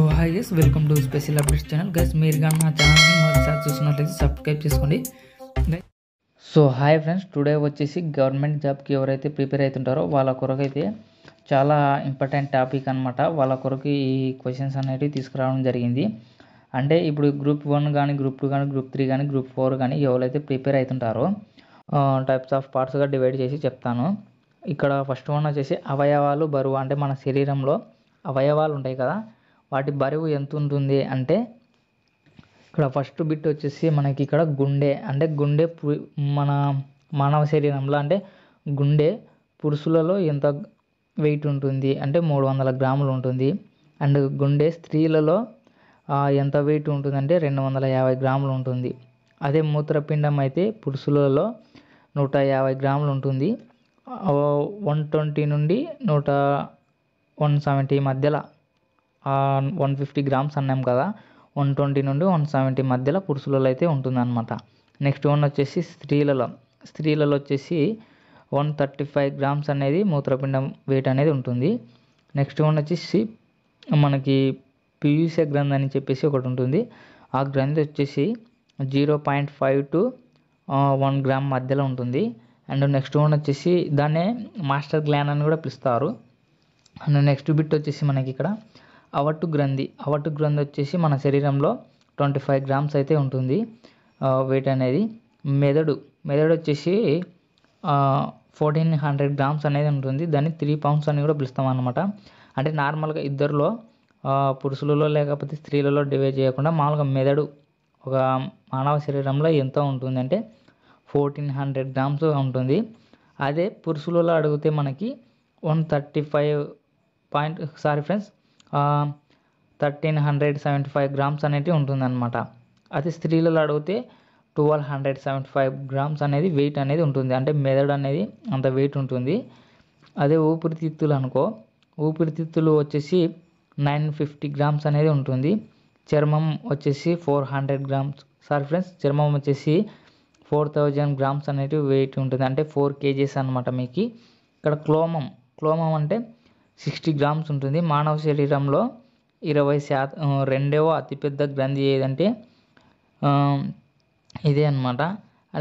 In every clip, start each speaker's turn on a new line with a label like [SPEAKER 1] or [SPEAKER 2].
[SPEAKER 1] oh hi yes welcome to special updates channel guys మీరు కానీ నా ఛానల్ని మొదటిసారి చూసినట్లయితే సబ్స్క్రైబ్ చేసుకోండి సో హాయ్ ఫ్రెండ్స్ టుడే వచ్చేసి గవర్నమెంట్ జాబ్కి ఎవరైతే ప్రిపేర్ అవుతుంటారో వాళ్ళ కొరకు అయితే చాలా ఇంపార్టెంట్ టాపిక్ అనమాట వాళ్ళ కొరకు ఈ క్వశ్చన్స్ అనేవి తీసుకురావడం జరిగింది అంటే ఇప్పుడు గ్రూప్ వన్ కానీ గ్రూప్ టూ కానీ గ్రూప్ త్రీ కానీ గ్రూప్ ఫోర్ కానీ ఎవరైతే ప్రిపేర్ అవుతుంటారో టైప్స్ ఆఫ్ పార్ట్స్గా డివైడ్ చేసి చెప్తాను ఇక్కడ ఫస్ట్ వన్ వచ్చేసి అవయవాలు బరువు అంటే మన శరీరంలో అవయవాలు ఉంటాయి కదా వాటి బరువు ఎంత ఉంటుంది అంటే ఇక్కడ ఫస్ట్ బిట్ వచ్చేసి మనకి ఇక్కడ గుండె అంటే గుండె మన మానవ శరీరంలో అంటే గుండె పురుషులలో ఎంత వెయిట్ ఉంటుంది అంటే మూడు వందల గ్రాములు ఉంటుంది అండ్ గుండె స్త్రీలలో ఎంత వెయిట్ ఉంటుంది అంటే రెండు వందల యాభై గ్రాములు ఉంటుంది అదే మూత్రపిండం అయితే పురుషులలో నూట యాభై గ్రాములు ఉంటుంది వన్ ట్వంటీ నుండి నూట వన్ సెవెంటీ మధ్యలో వన్ ఫిఫ్టీ గ్రామ్స్ అన్నాం కదా వన్ ట్వంటీ నుండి వన్ సెవెంటీ మధ్యలో పురుషులలో అయితే ఉంటుందన్నమాట నెక్స్ట్ వన్ వచ్చేసి స్త్రీలలో స్త్రీలలో వచ్చేసి వన్ థర్టీ ఫైవ్ గ్రామ్స్ అనేది మూత్రపిండం వెయిట్ అనేది ఉంటుంది నెక్స్ట్ వన్ వచ్చేసి మనకి పీయూస గ్రంథి అని చెప్పేసి ఒకటి ఉంటుంది ఆ గ్రంథి వచ్చేసి zero point five to one gram మధ్యలో ఉంటుంది అండ్ నెక్స్ట్ వన్ వచ్చేసి దాన్నే మాస్టర్ గ్లాన్ అని కూడా పిలుస్తారు అండ్ నెక్స్ట్ బిట్ వచ్చేసి మనకి ఇక్కడ అవట్టు గ్రంథి అవట్టు గ్రంథి వచ్చేసి మన శరీరంలో ట్వంటీ ఫైవ్ గ్రామ్స్ అయితే ఉంటుంది వెయిట్ అనేది మెదడు మెదడు వచ్చేసి ఫోర్టీన్ హండ్రెడ్ గ్రామ్స్ అనేది ఉంటుంది దాన్ని త్రీ పౌండ్స్ అని కూడా పిలుస్తాం అనమాట అంటే నార్మల్గా ఇద్దరిలో పురుషులలో లేకపోతే స్త్రీలలో డివైడ్ చేయకుండా మామూలుగా మెదడు ఒక మానవ శరీరంలో ఎంత ఉంటుంది అంటే ఫోర్టీన్ హండ్రెడ్ గ్రామ్స్ ఉంటుంది అదే పురుషులలో అడిగితే మనకి one thirty five point sorry friends thirteen hundred seventy five grams అనేది ఉంటుందన్నమాట అది స్త్రీలలో అడిగితే twelve hundred seventy five grams అనేది వెయిట్ అనేది ఉంటుంది అంటే మెదడు అనేది అంత వెయిట్ ఉంటుంది అదే ఊపిరితిత్తులు అనుకో ఊపిరితిత్తులు వచ్చేసి నైన్ ఫిఫ్టీ గ్రామ్స్ అనేది ఉంటుంది చర్మం వచ్చేసి four hundred grams sorry friends చర్మం వచ్చేసి ఫోర్ థౌజండ్ గ్రామ్స్ అనేటివి వెయిట్ ఉంటుంది అంటే ఫోర్ కేజీస్ అనమాట మీకు ఇక్కడ క్లోమం క్లోమం అంటే సిక్స్టీ గ్రామ్స్ ఉంటుంది మానవ శరీరంలో ఇరవై శాతం రెండవ అతిపెద్ద గ్రంథి ఏదంటే ఇదే అనమాట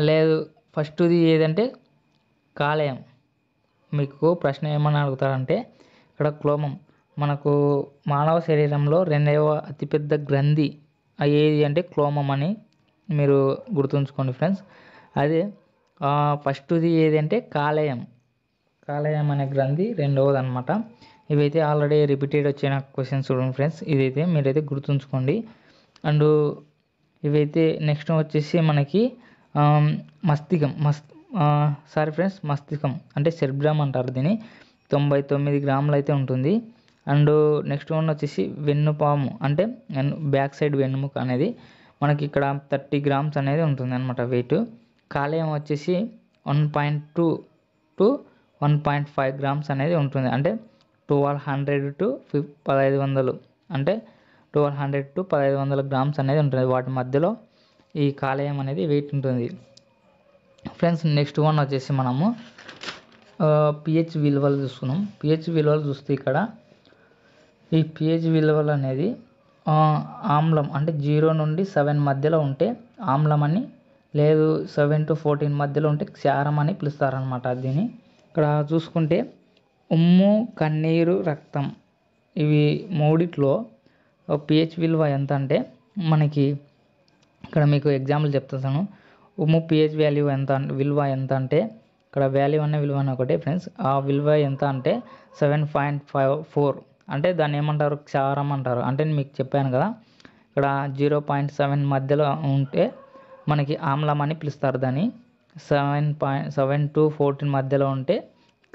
[SPEAKER 1] లేదు ఫస్ట్ది ఏదంటే కాలేయం మీకు ప్రశ్న ఏమని అడుగుతారంటే ఇక్కడ క్లోమం మనకు మానవ శరీరంలో రెండవ అతిపెద్ద గ్రంథి ఏది అంటే క్లోమం అని మీరు గుర్తుంచుకోండి ఫ్రెండ్స్ అదే ఫస్ట్ది ఏదంటే కాలేయం కాలేయం అనే గ్రంథి రెండవది అనమాట ఇవైతే ఆల్రెడీ రిపీటెడ్ వచ్చిన క్వశ్చన్స్ చూడండి ఫ్రెండ్స్ ఇదైతే మీరైతే గుర్తుంచుకోండి అండ్ ఇవైతే నెక్స్ట్ వచ్చేసి మనకి మస్తికం మస్ సారీ ఫ్రెండ్స్ మస్తికం అంటే సెర్బ్రామ్ అంటారు దీన్ని తొంభై తొమ్మిది గ్రాములు అయితే ఉంటుంది అండ్ నెక్స్ట్ వన్ వచ్చేసి వెన్నుపాము అంటే బ్యాక్ సైడ్ వెన్నుముక అనేది మనకి ఇక్కడ థర్టీ గ్రామ్స్ అనేది ఉంటుంది అనమాట వెయిట్ కాలేయం వచ్చేసి one point two to one point five grams అనేది ఉంటుంది అంటే టువల్ హండ్రెడ్ టు ఫిఫ్ పదహైదు వందలు అంటే ట్వెల్వ్ హండ్రెడ్ టు పదహైదు వందల గ్రామ్స్ అనేది ఉంటుంది వాటి మధ్యలో ఈ కాలేయం అనేది వెయిట్ ఉంటుంది ఫ్రెండ్స్ నెక్స్ట్ వన్ వచ్చేసి మనము పిహెచ్ విలువలు చూసుకున్నాం పిహెచ్ విలువలు చూస్తే ఇక్కడ ఈ పిహెచ్ విలువలు అనేది ఆమ్లం అంటే జీరో నుండి సెవెన్ మధ్యలో ఉంటే ఆమ్లం అని లేదు సెవెన్ టు ఫోర్టీన్ మధ్యలో ఉంటే క్షారం అని పిలుస్తారనమాట దీన్ని ఇక్కడ చూసుకుంటే ఉమ్ము కన్నీరు రక్తం ఇవి మూడిట్లో పిహెచ్ విలువ ఎంత అంటే మనకి ఇక్కడ మీకు ఎగ్జాంపుల్ చెప్తాను ఉమ్ము పిహెచ్ వాల్యూ ఎంత విలువ ఎంత అంటే ఇక్కడ వాల్యూ అనే విలువ అని ఒకటి ఫ్రెండ్స్ ఆ విలువ ఎంత అంటే సెవెన్ పాయింట్ ఫైవ్ ఫోర్ అంటే దాన్ని ఏమంటారు క్షారం అంటారు అంటే నేను మీకు చెప్పాను కదా ఇక్కడ జీరో పాయింట్ సెవెన్ మధ్యలో ఉంటే మనకి ఆమ్లం అని పిలుస్తారు దాన్ని seven point seven to fourteen మధ్యలో ఉంటే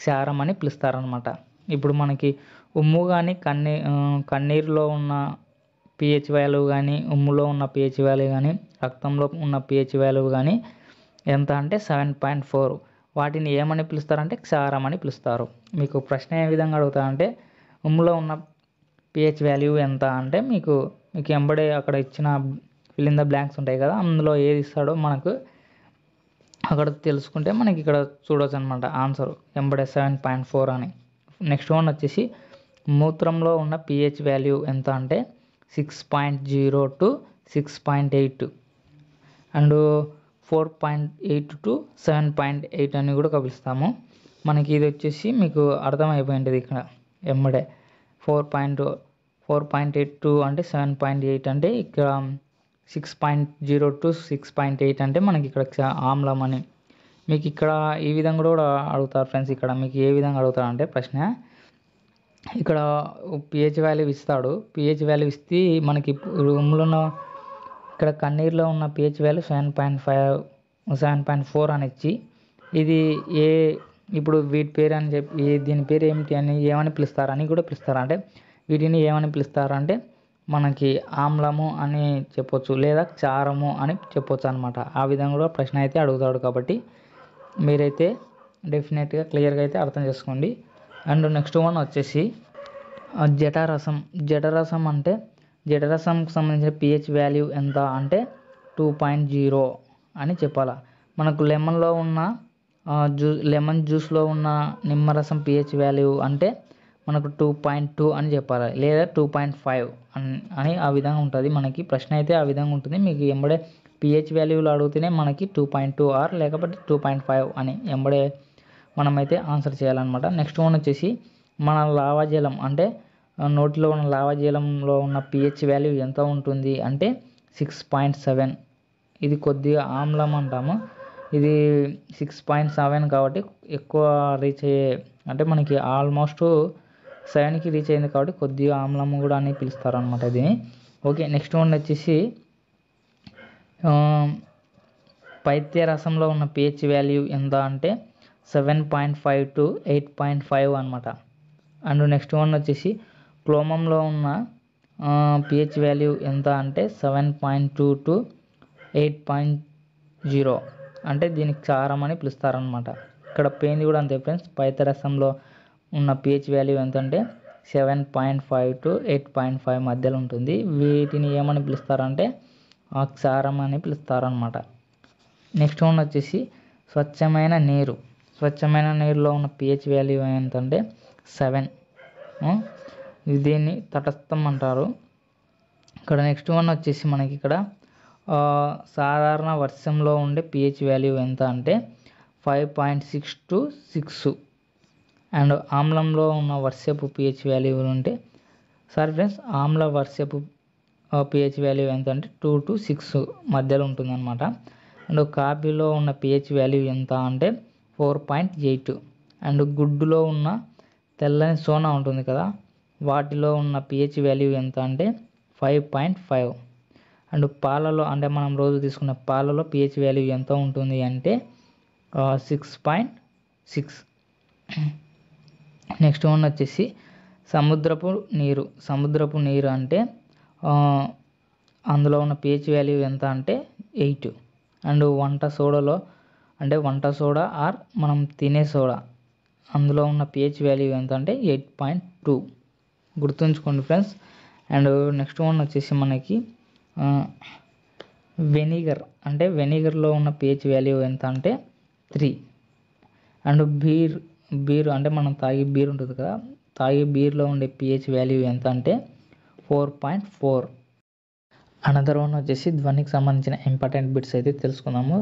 [SPEAKER 1] క్షారం అని పిలుస్తారనమాట ఇప్పుడు మనకి ఉమ్ము కానీ కన్నీ కన్నీరులో ఉన్న పిహెచ్ వాల్యూ కానీ ఉమ్ములో ఉన్న పిహెచ్ వాల్యూ కానీ రక్తంలో ఉన్న పిహెచ్ వాల్యూ కానీ ఎంత అంటే సెవెన్ పాయింట్ ఫోర్ వాటిని ఏమని పిలుస్తారంటే క్షారం అని పిలుస్తారు మీకు ప్రశ్న ఏ విధంగా అడుగుతారంటే ఉమ్ములో ఉన్న పిహెచ్ వాల్యూ ఎంత అంటే మీకు మీకు ఎంబడే అక్కడ ఇచ్చిన ఫిల్ ద బ్లాంక్స్ ఉంటాయి కదా అందులో ఏది ఇస్తాడో మనకు అక్కడ తెలుసుకుంటే మనకి ఇక్కడ చూడవచ్చు అనమాట ఆన్సర్ ఎంబడే సెవెన్ పాయింట్ ఫోర్ అని నెక్స్ట్ వన్ వచ్చేసి మూత్రంలో ఉన్న పిహెచ్ వాల్యూ ఎంత అంటే six point zero to six point eight and four point eight to seven point eight అని కూడా కలుస్తాము మనకి ఇది వచ్చేసి మీకు అర్థమైపోయింది ఇక్కడ ఎంబడే four point four point eight two అంటే సెవెన్ పాయింట్ ఎయిట్ అంటే ఇక్కడ six point zero to six point eight అంటే మనకి ఇక్కడ ఆమ్లం అని మీకు ఇక్కడ ఈ విధంగా కూడా అడుగుతారు ఫ్రెండ్స్ ఇక్కడ మీకు ఏ విధంగా అడుగుతారు అంటే ప్రశ్న ఇక్కడ పిహెచ్ వాల్యూ ఇస్తాడు పిహెచ్ వాల్యూ ఇస్తే మనకి రూమ్లో ఉన్న ఇక్కడ కన్నీరులో ఉన్న pH value seven point five seven point four అని ఇచ్చి ఇది ఏ ఇప్పుడు వీటి పేరు అని చెప్పి దీని పేరు ఏమిటి అని ఏమని పిలుస్తారు అని కూడా పిలుస్తారు అంటే వీటిని ఏమని పిలుస్తారు అంటే మనకి ఆమ్లము అని చెప్పొచ్చు లేదా క్షారము అని చెప్పొచ్చు అనమాట ఆ విధంగా కూడా ప్రశ్న అయితే అడుగుతాడు కాబట్టి మీరైతే డెఫినెట్గా క్లియర్గా అయితే అర్థం చేసుకోండి అండ్ నెక్స్ట్ వన్ వచ్చేసి జఠరసం జఠరసం అంటే జఠరసంకి సంబంధించిన పిహెచ్ వాల్యూ ఎంత అంటే టూ పాయింట్ జీరో అని చెప్పాలా మనకు లెమన్లో ఉన్న జ్యూ లెమన్ జ్యూస్లో ఉన్న నిమ్మరసం పిహెచ్ వాల్యూ అంటే మనకు టూ పాయింట్ టూ అని చెప్పాలి లేదా టూ పాయింట్ ఫైవ్ అని ఆ విధంగా ఉంటుంది మనకి ప్రశ్న అయితే ఆ విధంగా ఉంటుంది మీకు ఎంబడే పిహెచ్ వాల్యూలు అడిగితేనే మనకి టూ పాయింట్ టూ ఆర్ లేకపోతే టూ పాయింట్ ఫైవ్ అని ఎంబడే మనమైతే ఆన్సర్ చేయాలన్నమాట నెక్స్ట్ వన్ వచ్చేసి మన లావాజలం అంటే నోటిలో ఉన్న లావాజలంలో ఉన్న పిహెచ్ వాల్యూ ఎంత ఉంటుంది అంటే సిక్స్ పాయింట్ సెవెన్ ఇది కొద్దిగా ఆమ్లం అంటాము ఇది సిక్స్ పాయింట్ సెవెన్ కాబట్టి ఎక్కువ రీచ్ అయ్యే అంటే మనకి ఆల్మోస్ట్ సెవెన్కి రీచ్ అయింది కాబట్టి కొద్దిగా ఆమ్లం కూడా అని పిలుస్తారు అనమాట దీన్ని ఓకే నెక్స్ట్ వన్ వచ్చేసి um, పైత్య రసంలో ఉన్న పిహెచ్ వాల్యూ ఎంత అంటే seven point five to eight point five అనమాట అండ్ నెక్స్ట్ వన్ వచ్చేసి క్లోమంలో ఉన్న పిహెచ్ uh, వాల్యూ ఎంత అంటే seven point two to eight point zero అంటే దీనికి చారం అని పిలుస్తారనమాట ఇక్కడ పెయిన్ కూడా అంతే ఫ్రెండ్స్ రసంలో ఉన్న పిహెచ్ వాల్యూ ఎంత అంటే seven point five to eight point five మధ్యలో ఉంటుంది వీటిని ఏమని పిలుస్తారంటే క్షారం అని పిలుస్తారనమాట నెక్స్ట్ వన్ వచ్చేసి స్వచ్ఛమైన నీరు స్వచ్ఛమైన నీరులో ఉన్న పిహెచ్ వాల్యూ ఏంటంటే సెవెన్ దీన్ని తటస్థం అంటారు ఇక్కడ నెక్స్ట్ వన్ వచ్చేసి మనకి ఇక్కడ సాధారణ వర్షంలో ఉండే పిహెచ్ వాల్యూ ఎంత అంటే five point six to six and ఆమ్లంలో ఉన్న వర్షపు పిహెచ్ వాల్యూ ఉంటే సారీ ఫ్రెండ్స్ ఆమ్ల వర్షపు పిహెచ్ వాల్యూ ఎంత అంటే టూ టు సిక్స్ మధ్యలో ఉంటుందన్నమాట అండ్ కాపీలో ఉన్న పిహెచ్ వాల్యూ ఎంత అంటే ఫోర్ పాయింట్ ఎయిట్ అండ్ గుడ్డులో ఉన్న తెల్లని సోనా ఉంటుంది కదా వాటిలో ఉన్న పిహెచ్ వాల్యూ ఎంత అంటే ఫైవ్ పాయింట్ ఫైవ్ అండ్ పాలలో అంటే మనం రోజు తీసుకున్న పాలలో పిహెచ్ వాల్యూ ఎంత ఉంటుంది అంటే six point six next one వచ్చేసి సముద్రపు నీరు సముద్రపు నీరు అంటే అందులో ఉన్న పేచ్ వాల్యూ ఎంత అంటే ఎయిట్ అండ్ వంట సోడాలో అంటే వంట సోడా ఆర్ మనం తినే సోడా అందులో ఉన్న పిహెచ్ వాల్యూ ఎంత అంటే ఎయిట్ పాయింట్ టూ గుర్తుంచుకోండి ఫ్రెండ్స్ అండ్ నెక్స్ట్ వన్ వచ్చేసి మనకి వెనిగర్ అంటే వెనిగర్లో ఉన్న పిహెచ్ వాల్యూ ఎంత అంటే త్రీ అండ్ బీర్ బీర్ అంటే మనం తాగే బీర్ ఉంటుంది కదా తాగే బీర్లో ఉండే పిహెచ్ వాల్యూ ఎంత అంటే four point four another one వచ్చేసి ధ్వనికి సంబంధించిన ఇంపార్టెంట్ బిట్స్ అయితే తెలుసుకుందాము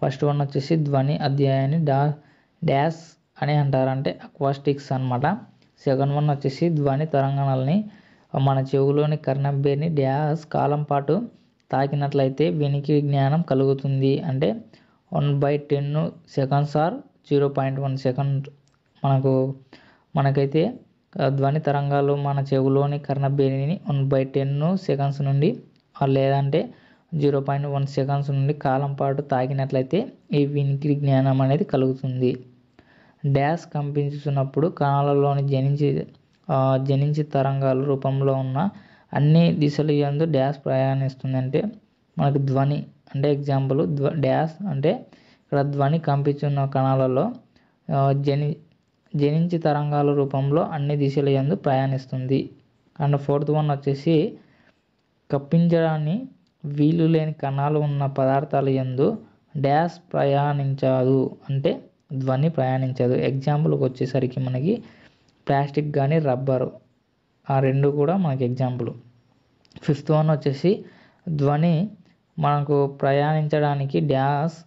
[SPEAKER 1] ఫస్ట్ వన్ వచ్చేసి ధ్వని అధ్యాయాన్ని డా డ్యాస్ అని అంటారంటే అక్వాస్టిక్స్ అనమాట సెకండ్ వన్ వచ్చేసి ధ్వని తరంగాణాలని మన చెవులోని కర్ణబేర్ని డ్యాష్ కాలం పాటు తాకినట్లయితే వినికి జ్ఞానం కలుగుతుంది అంటే one by ten seconds or zero point one second మనకు మనకైతే ధ్వని తరంగాలు మన చెవులోని కర్ణబేణిని వన్ బై టెన్ సెకండ్స్ నుండి లేదంటే జీరో పాయింట్ వన్ సెకండ్స్ నుండి కాలం పాటు తాకినట్లయితే ఈ వినికిడి జ్ఞానం అనేది కలుగుతుంది డ్యాష్ కంపించుతున్నప్పుడు కణాలలోని జనించి జనించి తరంగాల రూపంలో ఉన్న అన్ని దిశలు ఎందు డ్యాష్ ప్రయాణిస్తుందంటే మనకు ధ్వని అంటే ఎగ్జాంపుల్ డ్యాష్ అంటే ఇక్కడ ధ్వని కంపించున్న కణాలలో జని జనించి తరంగాల రూపంలో అన్ని దిశల యందు ప్రయాణిస్తుంది అండ్ ఫోర్త్ వన్ వచ్చేసి కప్పించడాన్ని వీలు లేని కణాలు ఉన్న పదార్థాల యందు డ్యాష్ ప్రయాణించదు అంటే ధ్వని ప్రయాణించదు ఎగ్జాంపుల్కి వచ్చేసరికి మనకి ప్లాస్టిక్ కానీ రబ్బరు ఆ రెండు కూడా మనకి ఎగ్జాంపుల్ ఫిఫ్త్ వన్ వచ్చేసి ధ్వని మనకు ప్రయాణించడానికి డ్యాష్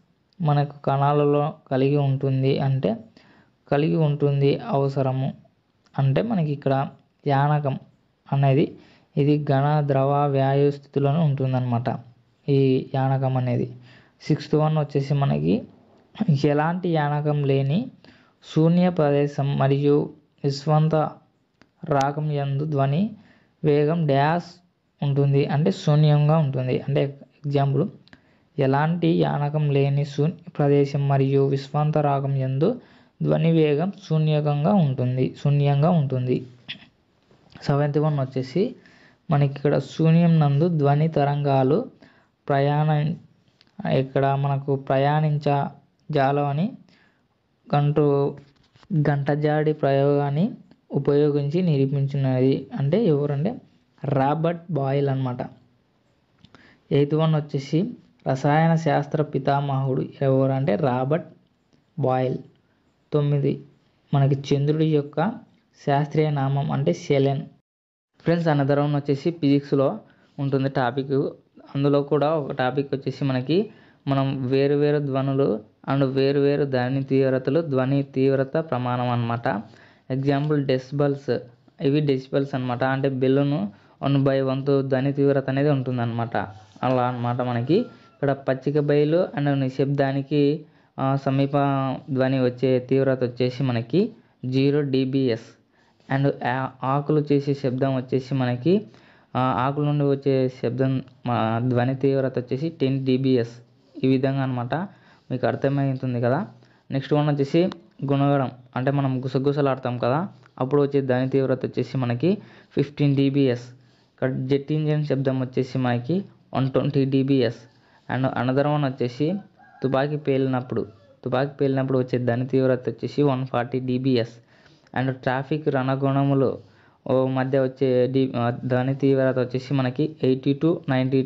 [SPEAKER 1] మనకు కణాలలో కలిగి ఉంటుంది అంటే కలిగి ఉంటుంది అవసరము అంటే మనకి ఇక్కడ యానకం అనేది ఇది ఘన ద్రవ వ్యాయు స్థితిలోనే ఉంటుందన్నమాట ఈ యానకం అనేది సిక్స్త్ వన్ వచ్చేసి మనకి ఎలాంటి యానకం లేని శూన్య ప్రదేశం మరియు విశ్వంత రాగం యందు ధ్వని వేగం డ్యాస్ ఉంటుంది అంటే శూన్యంగా ఉంటుంది అంటే ఎగ్జాంపుల్ ఎలాంటి యానకం లేని శూన్య ప్రదేశం మరియు విశ్వాంత రాగం యందు ధ్వని వేగం శూన్యకంగా ఉంటుంది శూన్యంగా ఉంటుంది సెవెంత్ వన్ వచ్చేసి మనకి ఇక్కడ శూన్యం నందు ధ్వని తరంగాలు ప్రయాణ ఇక్కడ మనకు ప్రయాణించ జాలో అని గంటు గంటజాడి ప్రయోగాన్ని ఉపయోగించి నిరూపించినది అంటే ఎవరంటే రాబర్ట్ బాయిల్ అనమాట ఎయిత్ వన్ వచ్చేసి రసాయన శాస్త్ర పితామహుడు ఎవరు అంటే రాబర్ట్ బాయిల్ తొమ్మిది మనకి చంద్రుడి యొక్క శాస్త్రీయ నామం అంటే సెలెన్ ఫ్రెండ్స్ అన్నదరం వచ్చేసి ఫిజిక్స్లో ఉంటుంది టాపిక్ అందులో కూడా ఒక టాపిక్ వచ్చేసి మనకి మనం వేరు వేరు ధ్వనులు అండ్ వేరు వేరు ధ్వని తీవ్రతలు ధ్వని తీవ్రత ప్రమాణం అనమాట ఎగ్జాంపుల్ డెసిబల్స్ ఇవి డెసిబల్స్ అనమాట అంటే బిల్లును వన్ బై వన్తో ధ్వని తీవ్రత అనేది అనమాట అలా అనమాట మనకి ఇక్కడ పచ్చిక బయలు అండ్ నిశ్శబ్దానికి సమీప ధ్వని వచ్చే తీవ్రత వచ్చేసి మనకి జీరో డిబిఎస్ అండ్ ఆకులు చేసే శబ్దం వచ్చేసి మనకి ఆకుల నుండి వచ్చే శబ్దం ధ్వని తీవ్రత వచ్చేసి టెన్ డిబిఎస్ ఈ విధంగా అనమాట మీకు అర్థమవుతుంది కదా నెక్స్ట్ వన్ వచ్చేసి గుణగడం అంటే మనం గుసగుసలాడతాం కదా అప్పుడు వచ్చే ధ్వని తీవ్రత వచ్చేసి మనకి ఫిఫ్టీన్ డిబిఎస్ ఇక్కడ జెట్ ఇంజన్ శబ్దం వచ్చేసి మనకి one twenty dBs and another one వచ్చేసి తుపాకీ పేలినప్పుడు తుపాకీ పేలినప్పుడు వచ్చే దాని తీవ్రత వచ్చేసి one forty dBs and traffic రణగుణములు మధ్య వచ్చే డి ధ్వని తీవ్రత వచ్చేసి మనకి ఎయిటీ టు నైంటీ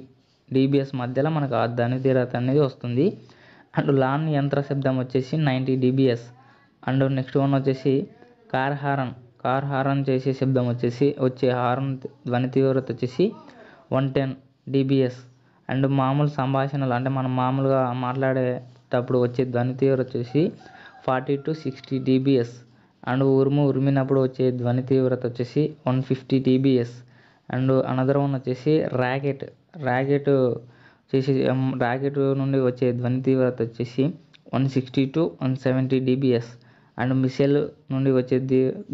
[SPEAKER 1] డిబిఎస్ మధ్యలో మనకు ఆ ధ్వని తీవ్రత అనేది వస్తుంది అండ్ లాన్ యంత్ర శబ్దం వచ్చేసి ninety dBs and next one వచ్చేసి కార్ హారన్ కార్ హారన్ చేసే శబ్దం వచ్చేసి వచ్చే హారన్ ధ్వని తీవ్రత వచ్చేసి వన్ టెన్ డిబిఎస్ అండ్ మామూలు సంభాషణలు అంటే మనం మామూలుగా మాట్లాడేటప్పుడు వచ్చే ధ్వని తీవ్ర వచ్చేసి forty to sixty dBs and ఉరుము ఉరిమినప్పుడు వచ్చే ధ్వని తీవ్రత వచ్చేసి one fifty dBs and another one వచ్చేసి ర్యాకెట్ ర్యాకెట్ వచ్చేసి ర్యాకెట్ నుండి వచ్చే ధ్వని తీవ్రత వచ్చేసి one sixty to one seventy dBs and missile నుండి వచ్చే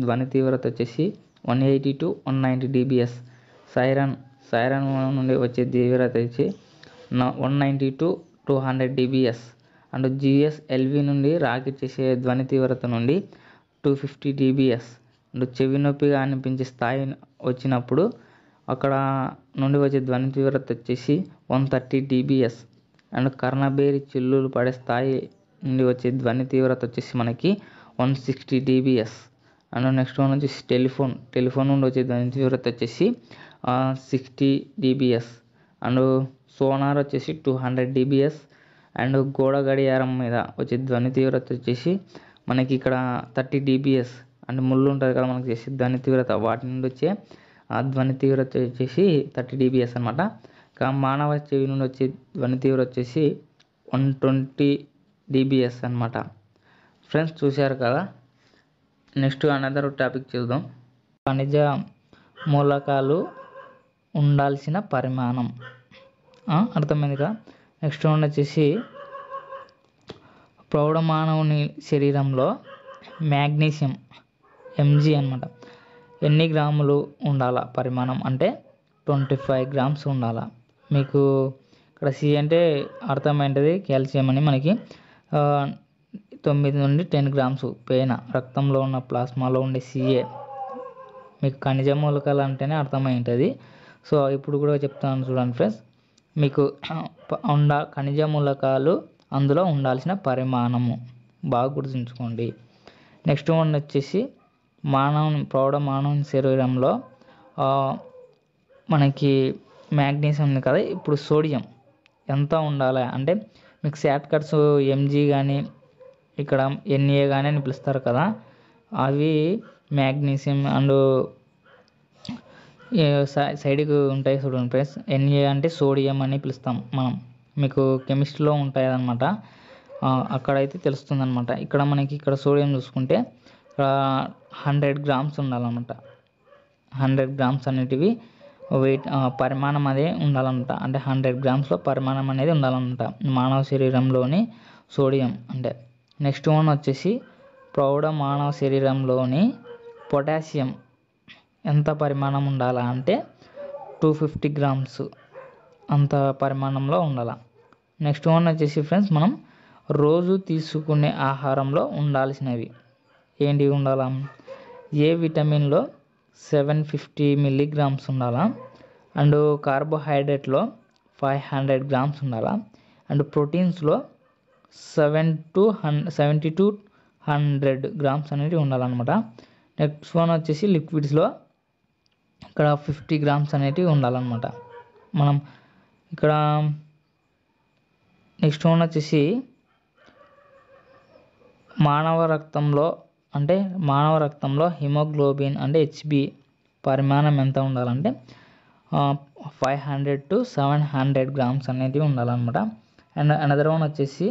[SPEAKER 1] ధ్వని తీవ్రత వచ్చేసి one eighty to one ninety dBs siren siren నుండి వచ్చే తీవ్రత వచ్చి one ninety to two hundred dBs and GSLV నుండి రాకెట్ చేసే ధ్వని తీవ్రత నుండి టూ ఫిఫ్టీ డిబిఎస్ అండ్ చెవి నొప్పిగా అనిపించే స్థాయి వచ్చినప్పుడు అక్కడ నుండి వచ్చే ధ్వని తీవ్రత వచ్చేసి వన్ థర్టీ డిబిఎస్ అండ్ కర్ణబేరి చిల్లులు పడే స్థాయి నుండి వచ్చే ధ్వని తీవ్రత వచ్చేసి మనకి one sixty dBs and next one వచ్చేసి టెలిఫోన్ టెలిఫోన్ నుండి వచ్చే ధ్వని తీవ్రత వచ్చేసి సిక్స్టీ డిబిఎస్ అండ్ సోనార్ వచ్చేసి టూ హండ్రెడ్ డిబిఎస్ అండ్ గోడ గడియారం మీద వచ్చే ధ్వని తీవ్రత వచ్చేసి మనకి ఇక్కడ థర్టీ డిబిఎస్ అండ్ ముళ్ళు ఉంటుంది కదా మనకి చేసి ధ్వని తీవ్రత వాటి నుండి వచ్చే ఆ ధ్వని తీవ్రత వచ్చేసి థర్టీ డిబిఎస్ అనమాట ఇంకా మానవ చెవి నుండి వచ్చే ధ్వని తీవ్రత వచ్చేసి వన్ ట్వంటీ డిబిఎస్ అనమాట ఫ్రెండ్స్ చూశారు కదా నెక్స్ట్ అనదర్ టాపిక్ చూద్దాం ఖనిజ మూలకాలు ఉండాల్సిన పరిమాణం అర్థమైందిగా నెక్స్ట్ వన్ వచ్చేసి ప్రౌఢమానవుని శరీరంలో మ్యాగ్నీషియం ఎంజీ అనమాట ఎన్ని గ్రాములు ఉండాలా పరిమాణం అంటే ట్వంటీ ఫైవ్ గ్రామ్స్ ఉండాలా మీకు ఇక్కడ సి అంటే అర్థమైంటది కాల్షియం అని మనకి తొమ్మిది నుండి టెన్ గ్రామ్స్ పేన రక్తంలో ఉన్న ప్లాస్మాలో ఉండే సిఏ మీకు ఖనిజ మూలకాలు అంటేనే అర్థమై ఉంటుంది సో ఇప్పుడు కూడా చెప్తాను చూడండి ఫ్రెండ్స్ మీకు ఉండ ఖనిజ మూలకాలు అందులో ఉండాల్సిన పరిమాణము బాగా గుర్తుంచుకోండి నెక్స్ట్ వన్ వచ్చేసి మానవ ప్రౌఢ మానవ శరీరంలో మనకి మ్యాగ్నీషియం ఉంది కదా ఇప్పుడు సోడియం ఎంత ఉండాలి అంటే మీకు శాట్ కట్స్ ఎంజీ కానీ ఇక్కడ ఎన్ఏ కానీ అని పిలుస్తారు కదా అవి మ్యాగ్నీషియం అండ్ సైడ్కి ఉంటాయి చూడండి ఫ్రెండ్స్ ఎన్ఏ అంటే సోడియం అని పిలుస్తాం మనం మీకు కెమిస్ట్రీలో ఉంటాయి అనమాట అక్కడైతే తెలుస్తుంది అనమాట ఇక్కడ మనకి ఇక్కడ సోడియం చూసుకుంటే ఇక్కడ హండ్రెడ్ గ్రామ్స్ ఉండాలన్నమాట హండ్రెడ్ గ్రామ్స్ అనేటివి వెయిట్ పరిమాణం అదే ఉండాలన్నమాట అంటే హండ్రెడ్ గ్రామ్స్లో పరిమాణం అనేది ఉండాలన్నమాట మానవ శరీరంలోని సోడియం అంటే నెక్స్ట్ వన్ వచ్చేసి ప్రౌఢ మానవ శరీరంలోని పొటాషియం ఎంత పరిమాణం ఉండాలా అంటే టూ ఫిఫ్టీ గ్రామ్స్ అంత పరిమాణంలో ఉండాలి నెక్స్ట్ వన్ వచ్చేసి ఫ్రెండ్స్ మనం రోజు తీసుకునే ఆహారంలో ఉండాల్సినవి ఏంటి ఉండాలా ఏ విటమిన్లో సెవెన్ ఫిఫ్టీ మిల్లీగ్రామ్స్ ఉండాలా అండ్ కార్బోహైడ్రేట్లో ఫైవ్ హండ్రెడ్ గ్రామ్స్ ఉండాలా అండ్ ప్రోటీన్స్లో సెవెన్ టు హన్ సెవెంటీ టు హండ్రెడ్ గ్రామ్స్ అనేది ఉండాలన్నమాట నెక్స్ట్ వన్ వచ్చేసి లిక్విడ్స్లో ఇక్కడ ఫిఫ్టీ గ్రామ్స్ అనేటివి ఉండాలన్నమాట మనం ఇక్కడ నెక్స్ట్ వన్ వచ్చేసి మానవ రక్తంలో అంటే మానవ రక్తంలో హిమోగ్లోబిన్ అంటే హెచ్బి పరిమాణం ఎంత ఉండాలంటే five hundred to seven hundred grams అనేది ఉండాలన్నమాట అండ్ అనదర్ వన్ వచ్చేసి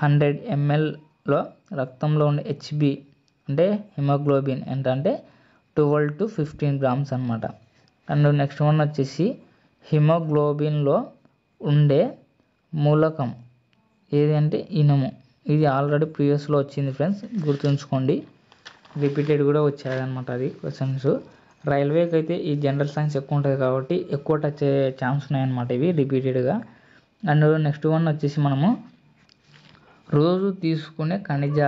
[SPEAKER 1] హండ్రెడ్ ఎంఎల్లో రక్తంలో ఉండే హెచ్బి అంటే హిమోగ్లోబిన్ ఏంటంటే ట్వెల్వ్ టు ఫిఫ్టీన్ గ్రామ్స్ అనమాట అండ్ నెక్స్ట్ వన్ వచ్చేసి హిమోగ్లోబిన్లో ఉండే మూలకం ఏది అంటే ఇనుము ఇది ఆల్రెడీ ప్రీవియస్లో వచ్చింది ఫ్రెండ్స్ గుర్తుంచుకోండి రిపీటెడ్ కూడా అనమాట అది క్వశ్చన్స్ రైల్వేకి అయితే ఈ జనరల్ సైన్స్ ఎక్కువ ఉంటుంది కాబట్టి ఎక్కువ టచ్ అయ్యే ఛాన్స్ ఉన్నాయన్నమాట ఇవి రిపీటెడ్గా అండ్ నెక్స్ట్ వన్ వచ్చేసి మనము రోజు తీసుకునే ఖనిజ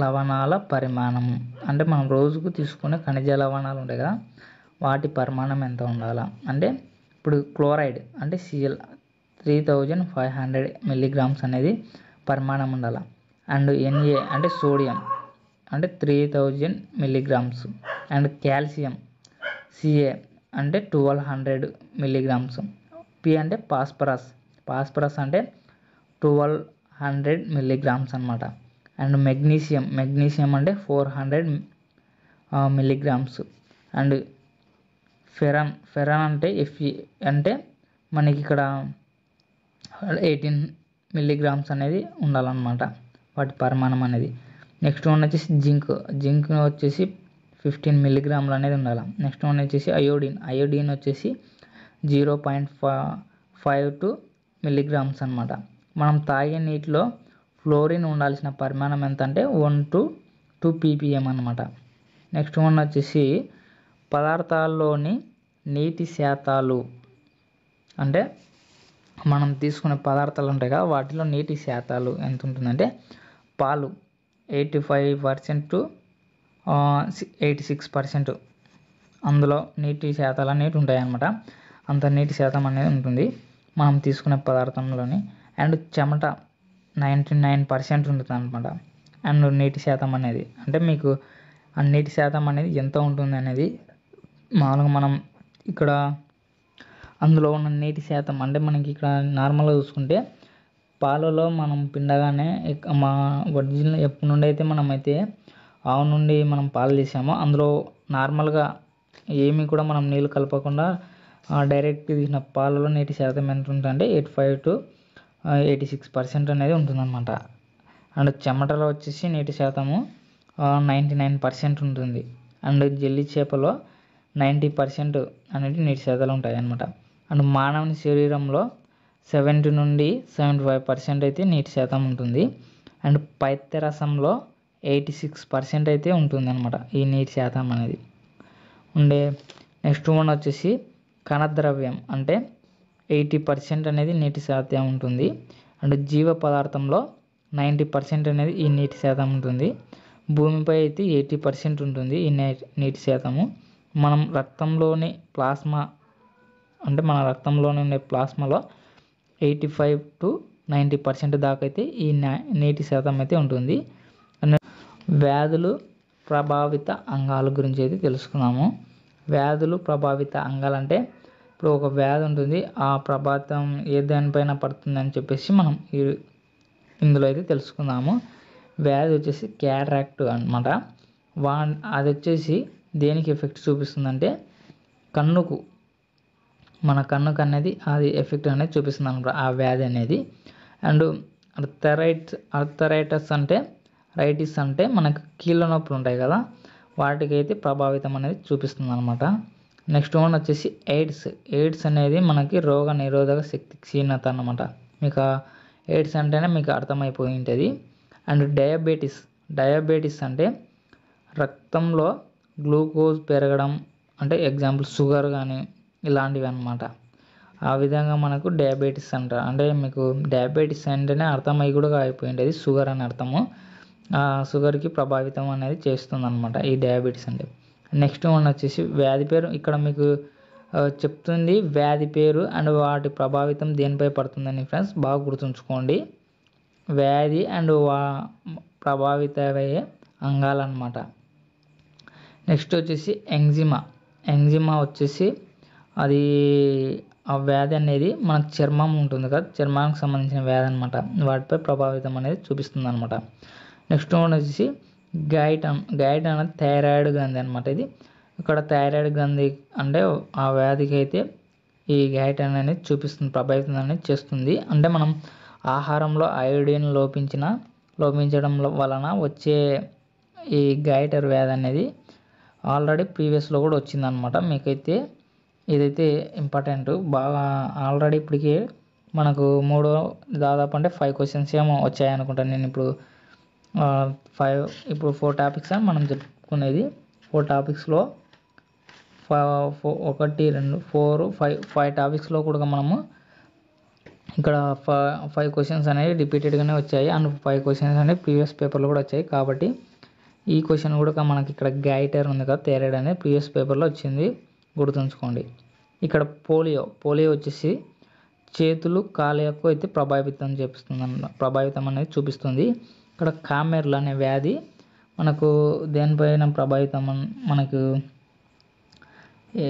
[SPEAKER 1] లవణాల పరిమాణం అంటే మనం రోజుకు తీసుకునే ఖనిజ లవణాలు ఉంటాయి కదా వాటి పరిమాణం ఎంత ఉండాలా అంటే ఇప్పుడు క్లోరైడ్ అంటే CL three thousand five hundred milligrams అనేది పరిమాణం ఉండాలి అండ్ ఎన్ఏ అంటే సోడియం అంటే three thousand milligrams and calcium CA అంటే ట్వెల్వ్ హండ్రెడ్ మిల్లీగ్రామ్స్ పి అంటే పాస్పరస్ పాస్పరస్ అంటే ట్వెల్వ్ హండ్రెడ్ మిల్లీగ్రామ్స్ అనమాట అండ్ మెగ్నీషియం మెగ్నీషియం అంటే four hundred milligrams and ferrum ferrum అంటే ఎఫ్ఈ అంటే మనకి ఇక్కడ ఎయిటీన్ మిల్లీగ్రామ్స్ అనేది ఉండాలన్నమాట వాటి పరిమాణం అనేది నెక్స్ట్ వన్ వచ్చేసి జింక్ జింక్ వచ్చేసి ఫిఫ్టీన్ మిల్లీగ్రాములు అనేది ఉండాలి నెక్స్ట్ వన్ వచ్చేసి అయోడిన్ అయోడిన్ వచ్చేసి zero point five to milligrams అనమాట మనం తాగే నీటిలో ఫ్లోరిన్ ఉండాల్సిన పరిమాణం ఎంత అంటే వన్ టు టూ పీపీఎం అనమాట నెక్స్ట్ వన్ వచ్చేసి పదార్థాల్లోని నీటి శాతాలు అంటే మనం తీసుకునే పదార్థాలు ఉంటాయి కదా వాటిలో నీటి శాతాలు ఎంత ఉంటుందంటే పాలు eighty five percent to eighty six percent అందులో నీటి శాతాలు అనేవి ఉంటాయన్నమాట అంత నీటి శాతం అనేది ఉంటుంది మనం తీసుకునే పదార్థంలోని అండ్ చెమట నైంటీ నైన్ పర్సెంట్ ఉంటుంది అనమాట అండ్ నీటి శాతం అనేది అంటే మీకు ఆ నీటి శాతం అనేది ఎంత ఉంటుంది అనేది మామూలుగా మనం ఇక్కడ అందులో ఉన్న నీటి శాతం అంటే మనకి ఇక్కడ నార్మల్గా చూసుకుంటే పాలలో మనం పిండగానే మా ఒరిజినల్ ఎప్పటి నుండి అయితే మనం అయితే ఆవు నుండి మనం పాలు తీసామో అందులో నార్మల్గా ఏమీ కూడా మనం నీళ్ళు కలపకుండా డైరెక్ట్ తీసిన పాలలో నీటి శాతం ఎంత ఉంటుందంటే eight five to eighty six percent అనేది ఉంటుందన్నమాట అండ్ చెమటలో వచ్చేసి నీటి శాతము నైంటీ నైన్ పర్సెంట్ ఉంటుంది అండ్ జెల్లి చేపలో నైంటీ పర్సెంట్ అనేది నీటి శాతాలు ఉంటాయి అన్నమాట అండ్ మానవుని శరీరంలో సెవెంటీ నుండి సెవెంటీ ఫైవ్ పర్సెంట్ అయితే నీటి శాతం ఉంటుంది అండ్ పైత్య రసంలో ఎయిటీ సిక్స్ పర్సెంట్ అయితే ఉంటుందన్నమాట ఈ నీటి శాతం అనేది ఉండే నెక్స్ట్ వన్ వచ్చేసి కణద్రవ్యం అంటే ఎయిటీ పర్సెంట్ అనేది నీటి శాతం ఉంటుంది అండ్ జీవ పదార్థంలో నైంటీ పర్సెంట్ అనేది ఈ నీటి శాతం ఉంటుంది భూమిపై అయితే ఎయిటీ పర్సెంట్ ఉంటుంది ఈ నీటి శాతము మనం రక్తంలోని ప్లాస్మా అంటే మన రక్తంలోనే ఉండే ప్లాస్మాలో eighty five to ninety percent దాకా అయితే ఈ నీటి శాతం అయితే ఉంటుంది వ్యాధులు ప్రభావిత అంగాల గురించి అయితే తెలుసుకున్నాము వ్యాధులు ప్రభావిత అంగాలు అంటే ఇప్పుడు ఒక వ్యాధి ఉంటుంది ఆ ప్రభాతం ఏ దానిపైన పడుతుందని చెప్పేసి మనం ఈ ఇందులో అయితే తెలుసుకుందాము వ్యాధి వచ్చేసి క్యారాక్ట్ అనమాట వా అది వచ్చేసి దేనికి ఎఫెక్ట్ చూపిస్తుందంటే కన్నుకు మన కన్నుకు అనేది అది ఎఫెక్ట్ అనేది చూపిస్తుంది అనమాట ఆ వ్యాధి అనేది అండ్ అర్థరైట్ అర్థరైటస్ అంటే రైటిస్ అంటే మనకు కీళ్ళ నొప్పులు ఉంటాయి కదా వాటికైతే ప్రభావితం అనేది చూపిస్తుంది అనమాట నెక్స్ట్ వన్ వచ్చేసి ఎయిడ్స్ ఎయిడ్స్ అనేది మనకి రోగ నిరోధక శక్తి క్షీణత అనమాట మీకు ఎయిడ్స్ అంటేనే మీకు అర్థమైపోయి ఉంటుంది అండ్ డయాబెటీస్ డయాబెటీస్ అంటే రక్తంలో గ్లూకోజ్ పెరగడం అంటే ఎగ్జాంపుల్ షుగర్ కానీ ఇలాంటివి అనమాట ఆ విధంగా మనకు డయాబెటీస్ అంట అంటే మీకు డయాబెటీస్ అంటేనే అర్థమై కూడా అయిపోయి ఉంటుంది షుగర్ అని అర్థము షుగర్కి ప్రభావితం అనేది చేస్తుంది అనమాట ఈ డయాబెటీస్ అంటే నెక్స్ట్ వన్ వచ్చేసి వ్యాధి పేరు ఇక్కడ మీకు చెప్తుంది వ్యాధి పేరు అండ్ వాటి ప్రభావితం దేనిపై పడుతుందని ఫ్రెండ్స్ బాగా గుర్తుంచుకోండి వ్యాధి అండ్ వా ప్రభావితమయ్యే అంగాలన్నమాట నెక్స్ట్ వచ్చేసి ఎంగ్జిమా ఎంగ్జిమా వచ్చేసి అది ఆ వ్యాధి అనేది మన చర్మం ఉంటుంది కదా చర్మానికి సంబంధించిన వ్యాధి అనమాట వాటిపై ప్రభావితం అనేది చూపిస్తుంది అనమాట నెక్స్ట్ వన్ వచ్చేసి గైటం గైట్ అనేది థైరాయిడ్ గ్రంథి అనమాట ఇది ఇక్కడ థైరాయిడ్ గ్రంథి అంటే ఆ వ్యాధికి అయితే ఈ గైట్ అనేది చూపిస్తుంది ప్రభావితం అనేది చేస్తుంది అంటే మనం ఆహారంలో అయోడిన్ లోపించిన లోపించడం వలన వచ్చే ఈ గైటర్ వ్యాధి అనేది ఆల్రెడీ ప్రీవియస్లో కూడా వచ్చిందనమాట మీకైతే ఇదైతే ఇంపార్టెంట్ బాగా ఆల్రెడీ ఇప్పటికే మనకు మూడో దాదాపు అంటే ఫైవ్ క్వశ్చన్స్ ఏమో వచ్చాయనుకుంటాను నేను ఇప్పుడు ఫైవ్ ఇప్పుడు ఫోర్ టాపిక్స్ అని మనం చెప్పుకునేది ఫోర్ టాపిక్స్లో ఒకటి రెండు ఫోర్ ఫైవ్ ఫైవ్ టాపిక్స్లో కూడా మనము ఇక్కడ ఫైవ్ క్వశ్చన్స్ అనేవి రిపీటెడ్గానే వచ్చాయి అండ్ ఫైవ్ క్వశ్చన్స్ అనేవి ప్రీవియస్ పేపర్లో కూడా వచ్చాయి కాబట్టి ఈ క్వశ్చన్ కూడా మనకి ఇక్కడ గైటర్ ఉంది కదా థైరాయిడ్ అనేది ప్రీవియస్ పేపర్లో వచ్చింది గుర్తుంచుకోండి ఇక్కడ పోలియో పోలియో వచ్చేసి చేతులు కాళ్ళ యొక్క అయితే ప్రభావితం చేపిస్తుంది ప్రభావితం అనేది చూపిస్తుంది ఇక్కడ కామెర్లు అనే వ్యాధి మనకు దేనిపైన ప్రభావితం మనకు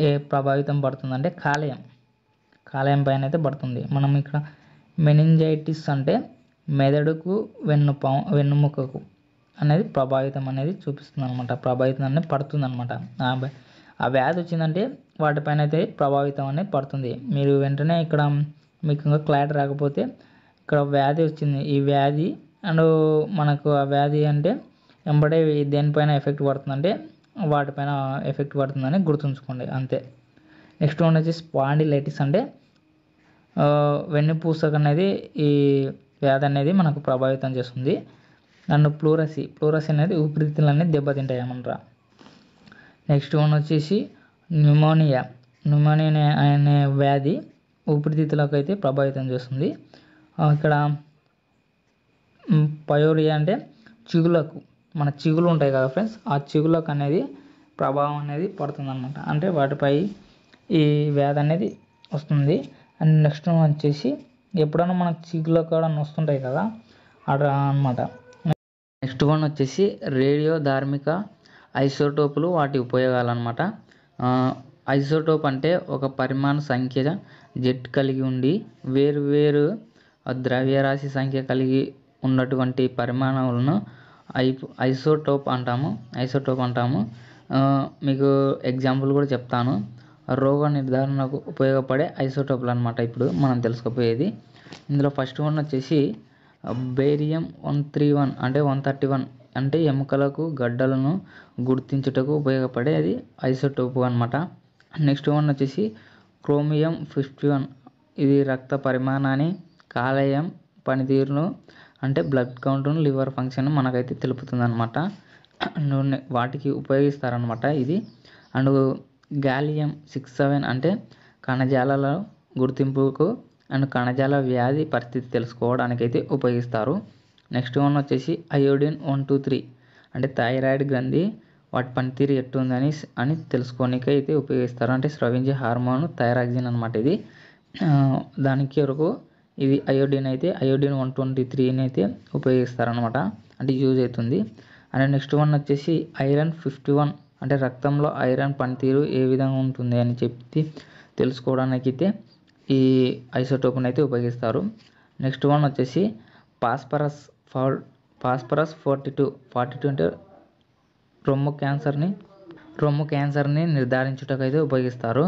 [SPEAKER 1] ఏ ప్రభావితం పడుతుందంటే కాలేయం కాలేయం పైన అయితే పడుతుంది మనం ఇక్కడ మెనింజైటిస్ అంటే మెదడుకు వెన్ను వెన్నుముకకు అనేది ప్రభావితం అనేది చూపిస్తుంది అనమాట ప్రభావితం అనేది పడుతుంది అనమాట ఆ వ్యాధి వచ్చిందంటే వాటిపైన అయితే ప్రభావితం అనేది పడుతుంది మీరు వెంటనే ఇక్కడ మీకు ఇంకా క్లారిటీ రాకపోతే ఇక్కడ వ్యాధి వచ్చింది ఈ వ్యాధి అండ్ మనకు ఆ వ్యాధి అంటే వెంబడే దేనిపైన ఎఫెక్ట్ పడుతుందంటే వాటిపైన ఎఫెక్ట్ పడుతుందని గుర్తుంచుకోండి అంతే నెక్స్ట్ వన్ వచ్చి స్పాండిలైటిస్ అంటే వెన్నుపూసక అనేది ఈ వ్యాధి అనేది మనకు ప్రభావితం చేస్తుంది అండ్ ప్లూరసీ ప్లూరసీ అనేది ఊపిరితిత్తులన్నీ అనేది దెబ్బతింటాయమనరా నెక్స్ట్ వన్ వచ్చేసి న్యూమోనియా న్యూమోనియా అనే వ్యాధి ఊపిరితిత్తులకు అయితే ప్రభావితం చేస్తుంది ఇక్కడ పయోరియా అంటే చిగులకు మన చిగులు ఉంటాయి కదా ఫ్రెండ్స్ ఆ చిగులకు అనేది ప్రభావం అనేది పడుతుందన్నమాట అంటే వాటిపై ఈ వ్యాధి అనేది వస్తుంది అండ్ నెక్స్ట్ వచ్చేసి ఎప్పుడైనా మనకు చిగులకు కూడా వస్తుంటాయి కదా అక్కడ అనమాట నెక్స్ట్ వన్ వచ్చేసి రేడియో ధార్మిక ఐసోటోపులు వాటి ఉపయోగాలు అనమాట ఐసోటోప్ అంటే ఒక పరిమాణ సంఖ్య జెట్ కలిగి ఉండి వేరు వేరు ద్రవ్యరాశి సంఖ్య కలిగి ఉన్నటువంటి పరిమాణాలను ఐ ఐసోటోప్ అంటాము ఐసోటోప్ అంటాము మీకు ఎగ్జాంపుల్ కూడా చెప్తాను రోగ నిర్ధారణకు ఉపయోగపడే ఐసోటోపులు అనమాట ఇప్పుడు మనం తెలుసుకోపోయేది ఇందులో ఫస్ట్ వన్ వచ్చేసి బేరియం వన్ త్రీ వన్ అంటే వన్ థర్టీ వన్ అంటే ఎముకలకు గడ్డలను గుర్తించుటకు ఉపయోగపడేది ఐసోటోపు అనమాట నెక్స్ట్ వన్ వచ్చేసి క్రోమియం ఫిఫ్టీ వన్ ఇది రక్త పరిమాణాన్ని కాలేయం పనితీరును అంటే బ్లడ్ కౌంట్ను లివర్ ఫంక్షన్ మనకైతే తెలుపుతుంది అనమాట నూనె వాటికి ఉపయోగిస్తారనమాట ఇది అండ్ గాలియం సిక్స్ సెవెన్ అంటే కణజాలాల గుర్తింపుకు అండ్ కణజాల వ్యాధి పరిస్థితి తెలుసుకోవడానికి అయితే ఉపయోగిస్తారు నెక్స్ట్ వన్ వచ్చేసి అయోడిన్ వన్ టూ త్రీ అంటే థైరాయిడ్ గ్రంథి వాటి పనితీరు ఎట్టుందని అని తెలుసుకోనికి అయితే ఉపయోగిస్తారు అంటే స్రవించే హార్మోన్ థైరాక్జిన్ అనమాట ఇది దానికి వరకు ఇది అయోడిన్ అయితే అయోడిన్ వన్ ట్వంటీ త్రీని అయితే ఉపయోగిస్తారనమాట అంటే యూజ్ అవుతుంది అండ్ నెక్స్ట్ వన్ వచ్చేసి ఐరన్ ఫిఫ్టీ వన్ అంటే రక్తంలో ఐరన్ పనితీరు ఏ విధంగా ఉంటుంది అని చెప్పి తెలుసుకోవడానికి అయితే ఈ ఐసోటోప్ని అయితే ఉపయోగిస్తారు నెక్స్ట్ వన్ వచ్చేసి phosphorus phosphorus forty two forty two అంటే రొమ్ము క్యాన్సర్ని రొమ్ము క్యాన్సర్ని నిర్ధారించుటకైతే ఉపయోగిస్తారు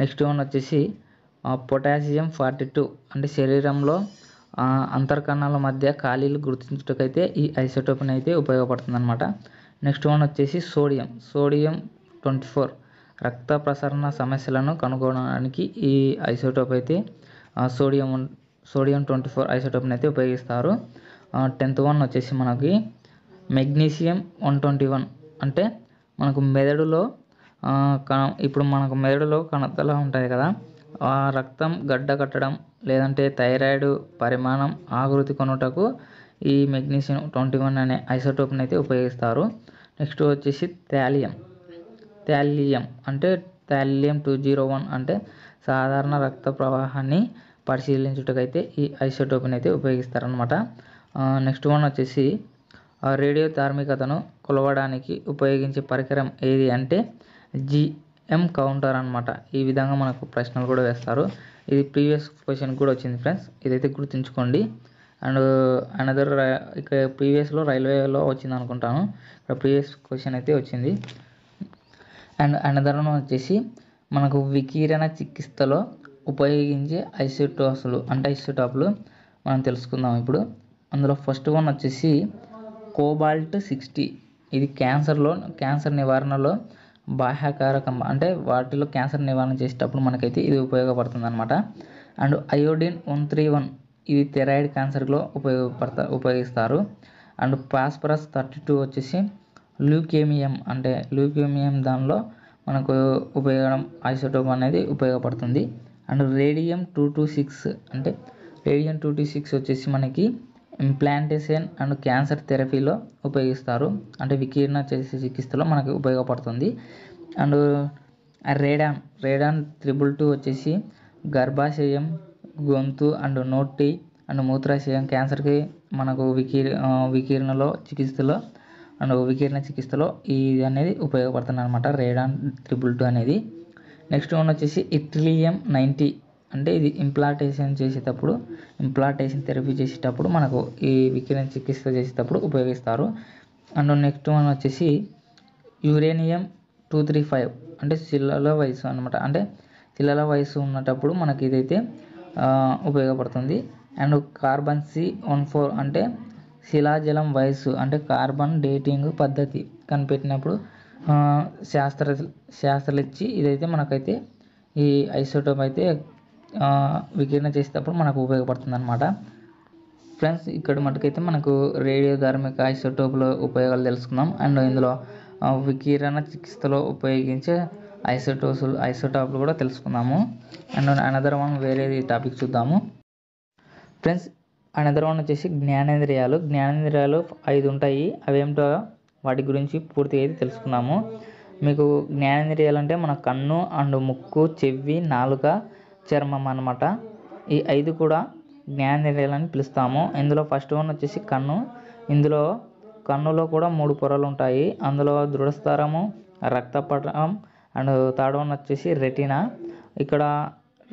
[SPEAKER 1] నెక్స్ట్ వన్ వచ్చేసి పొటాషియం ఫార్టీ టూ అంటే శరీరంలో అంతర్కణాల మధ్య ఖాళీలు అయితే ఈ ఐసోటోప్ని అయితే ఉపయోగపడుతుంది అనమాట నెక్స్ట్ వన్ వచ్చేసి సోడియం సోడియం ట్వంటీ ఫోర్ రక్త ప్రసరణ సమస్యలను కనుగొనడానికి ఈ ఐసోటోప్ అయితే సోడియం సోడియం ట్వంటీ ఫోర్ ఐసోటోప్ని అయితే ఉపయోగిస్తారు టెన్త్ వన్ వచ్చేసి మనకి మెగ్నీషియం వన్ ట్వంటీ వన్ అంటే మనకు మెదడులో ఇప్పుడు మనకు మెదడులో కణతలు ఉంటాయి కదా రక్తం గడ్డకట్టడం లేదంటే థైరాయిడ్ పరిమాణం ఆకృతి కొనుటకు ఈ మెగ్నీషియం ట్వంటీ వన్ అనే ఐసోటోప్ని అయితే ఉపయోగిస్తారు నెక్స్ట్ వచ్చేసి థాలియం థాలియం అంటే థాలియం టూ జీరో వన్ అంటే సాధారణ రక్త ప్రవాహాన్ని పరిశీలించుటకైతే ఈ ఐసోటోప్ని అయితే ఉపయోగిస్తారనమాట నెక్స్ట్ వన్ వచ్చేసి రేడియో ధార్మికతను కొలవడానికి ఉపయోగించే పరికరం ఏది అంటే జి ఎం కౌంటర్ అనమాట ఈ విధంగా మనకు ప్రశ్నలు కూడా వేస్తారు ఇది ప్రీవియస్ క్వశ్చన్ కూడా వచ్చింది ఫ్రెండ్స్ ఇదైతే గుర్తుంచుకోండి అండ్ అనదర్ ఇక ప్రీవియస్లో రైల్వేలో వచ్చింది అనుకుంటాను ఇక్కడ ప్రీవియస్ క్వశ్చన్ అయితే వచ్చింది అండ్ అనదర్ వచ్చేసి మనకు వికిరణ చికిత్సలో ఉపయోగించే ఐసోటాసులు అంటే ఐసోటాపులు మనం తెలుసుకుందాం ఇప్పుడు అందులో ఫస్ట్ వన్ వచ్చేసి కోబాల్ట్ సిక్స్టీ ఇది క్యాన్సర్లో క్యాన్సర్ నివారణలో బాహ్యకారకం అంటే వాటిలో క్యాన్సర్ నివారణ చేసేటప్పుడు మనకైతే ఇది ఉపయోగపడుతుంది అనమాట and iodine one three one ఇది థెరాయిడ్ క్యాన్సర్లో ఉపయోగపడతా ఉపయోగిస్తారు అండ్ పాస్పరస్ థర్టీ టూ వచ్చేసి లూకేమియం అంటే లూకేమియం దానిలో మనకు ఉపయోగం ఐసోటోప్ అనేది ఉపయోగపడుతుంది and radium two two six అంటే రేడియం టూ టూ సిక్స్ వచ్చేసి మనకి ఇంప్లాంటేషన్ అండ్ క్యాన్సర్ థెరపీలో ఉపయోగిస్తారు అంటే వికీర్ణ చేసే చికిత్సలో మనకు ఉపయోగపడుతుంది and radon radon triple two వచ్చేసి గర్భాశయం గొంతు అండ్ నోటి అండ్ మూత్రాశయం క్యాన్సర్కి మనకు వికీర్ వికీర్ణలో చికిత్సలో అండ్ వికీర్ణ చికిత్సలో ఇది అనేది ఉపయోగపడుతుంది అనమాట రేడాన్ త్రిబుల్ టూ అనేది నెక్స్ట్ వన్ వచ్చేసి ఇట్రిలియం నైంటీ అంటే ఇది ఇంప్లాంటేషన్ చేసేటప్పుడు ఇంప్లాంటేషన్ థెరపీ చేసేటప్పుడు మనకు ఈ వికిరణ చికిత్స చేసేటప్పుడు ఉపయోగిస్తారు అండ్ నెక్స్ట్ వన్ వచ్చేసి యురేనియం టూ త్రీ ఫైవ్ అంటే చిల్లల వయసు అనమాట అంటే చిల్లల వయసు ఉన్నటప్పుడు మనకి ఇదైతే ఉపయోగపడుతుంది and carbon C one four అంటే శిలాజలం వయసు అంటే కార్బన్ డేటింగ్ పద్ధతి కనిపెట్టినప్పుడు శాస్త్ర శాస్త్రలిచ్చి ఇదైతే మనకైతే ఈ ఐసోటోప్ అయితే వికీర్ణ చేసేటప్పుడు మనకు ఉపయోగపడుతుంది అనమాట ఫ్రెండ్స్ ఇక్కడ మటుకైతే మనకు రేడియో ధార్మిక ఐసోటోపుల ఉపయోగాలు తెలుసుకున్నాం అండ్ ఇందులో వికిరణ చికిత్సలో ఉపయోగించే ఐసోటోసులు ఐసోటాప్లు కూడా తెలుసుకున్నాము అండ్ అనదర్ వన్ వేరే టాపిక్ చూద్దాము ఫ్రెండ్స్ అనదర్ వన్ వచ్చేసి జ్ఞానేంద్రియాలు జ్ఞానేంద్రియాలు ఐదు ఉంటాయి అవేమిటో వాటి గురించి పూర్తిగా అయితే తెలుసుకున్నాము మీకు జ్ఞానేంద్రియాలు అంటే మన కన్ను అండ్ ముక్కు చెవి నాలుక చర్మం అనమాట ఈ ఐదు కూడా జ్ఞానేంద్రియాలు అని పిలుస్తాము ఇందులో ఫస్ట్ వన్ వచ్చేసి కన్ను ఇందులో కన్నులో కూడా మూడు పొరలు ఉంటాయి అందులో దృఢస్థరము రక్తపటం అండ్ థర్డ్ వన్ వచ్చేసి రెటీనా ఇక్కడ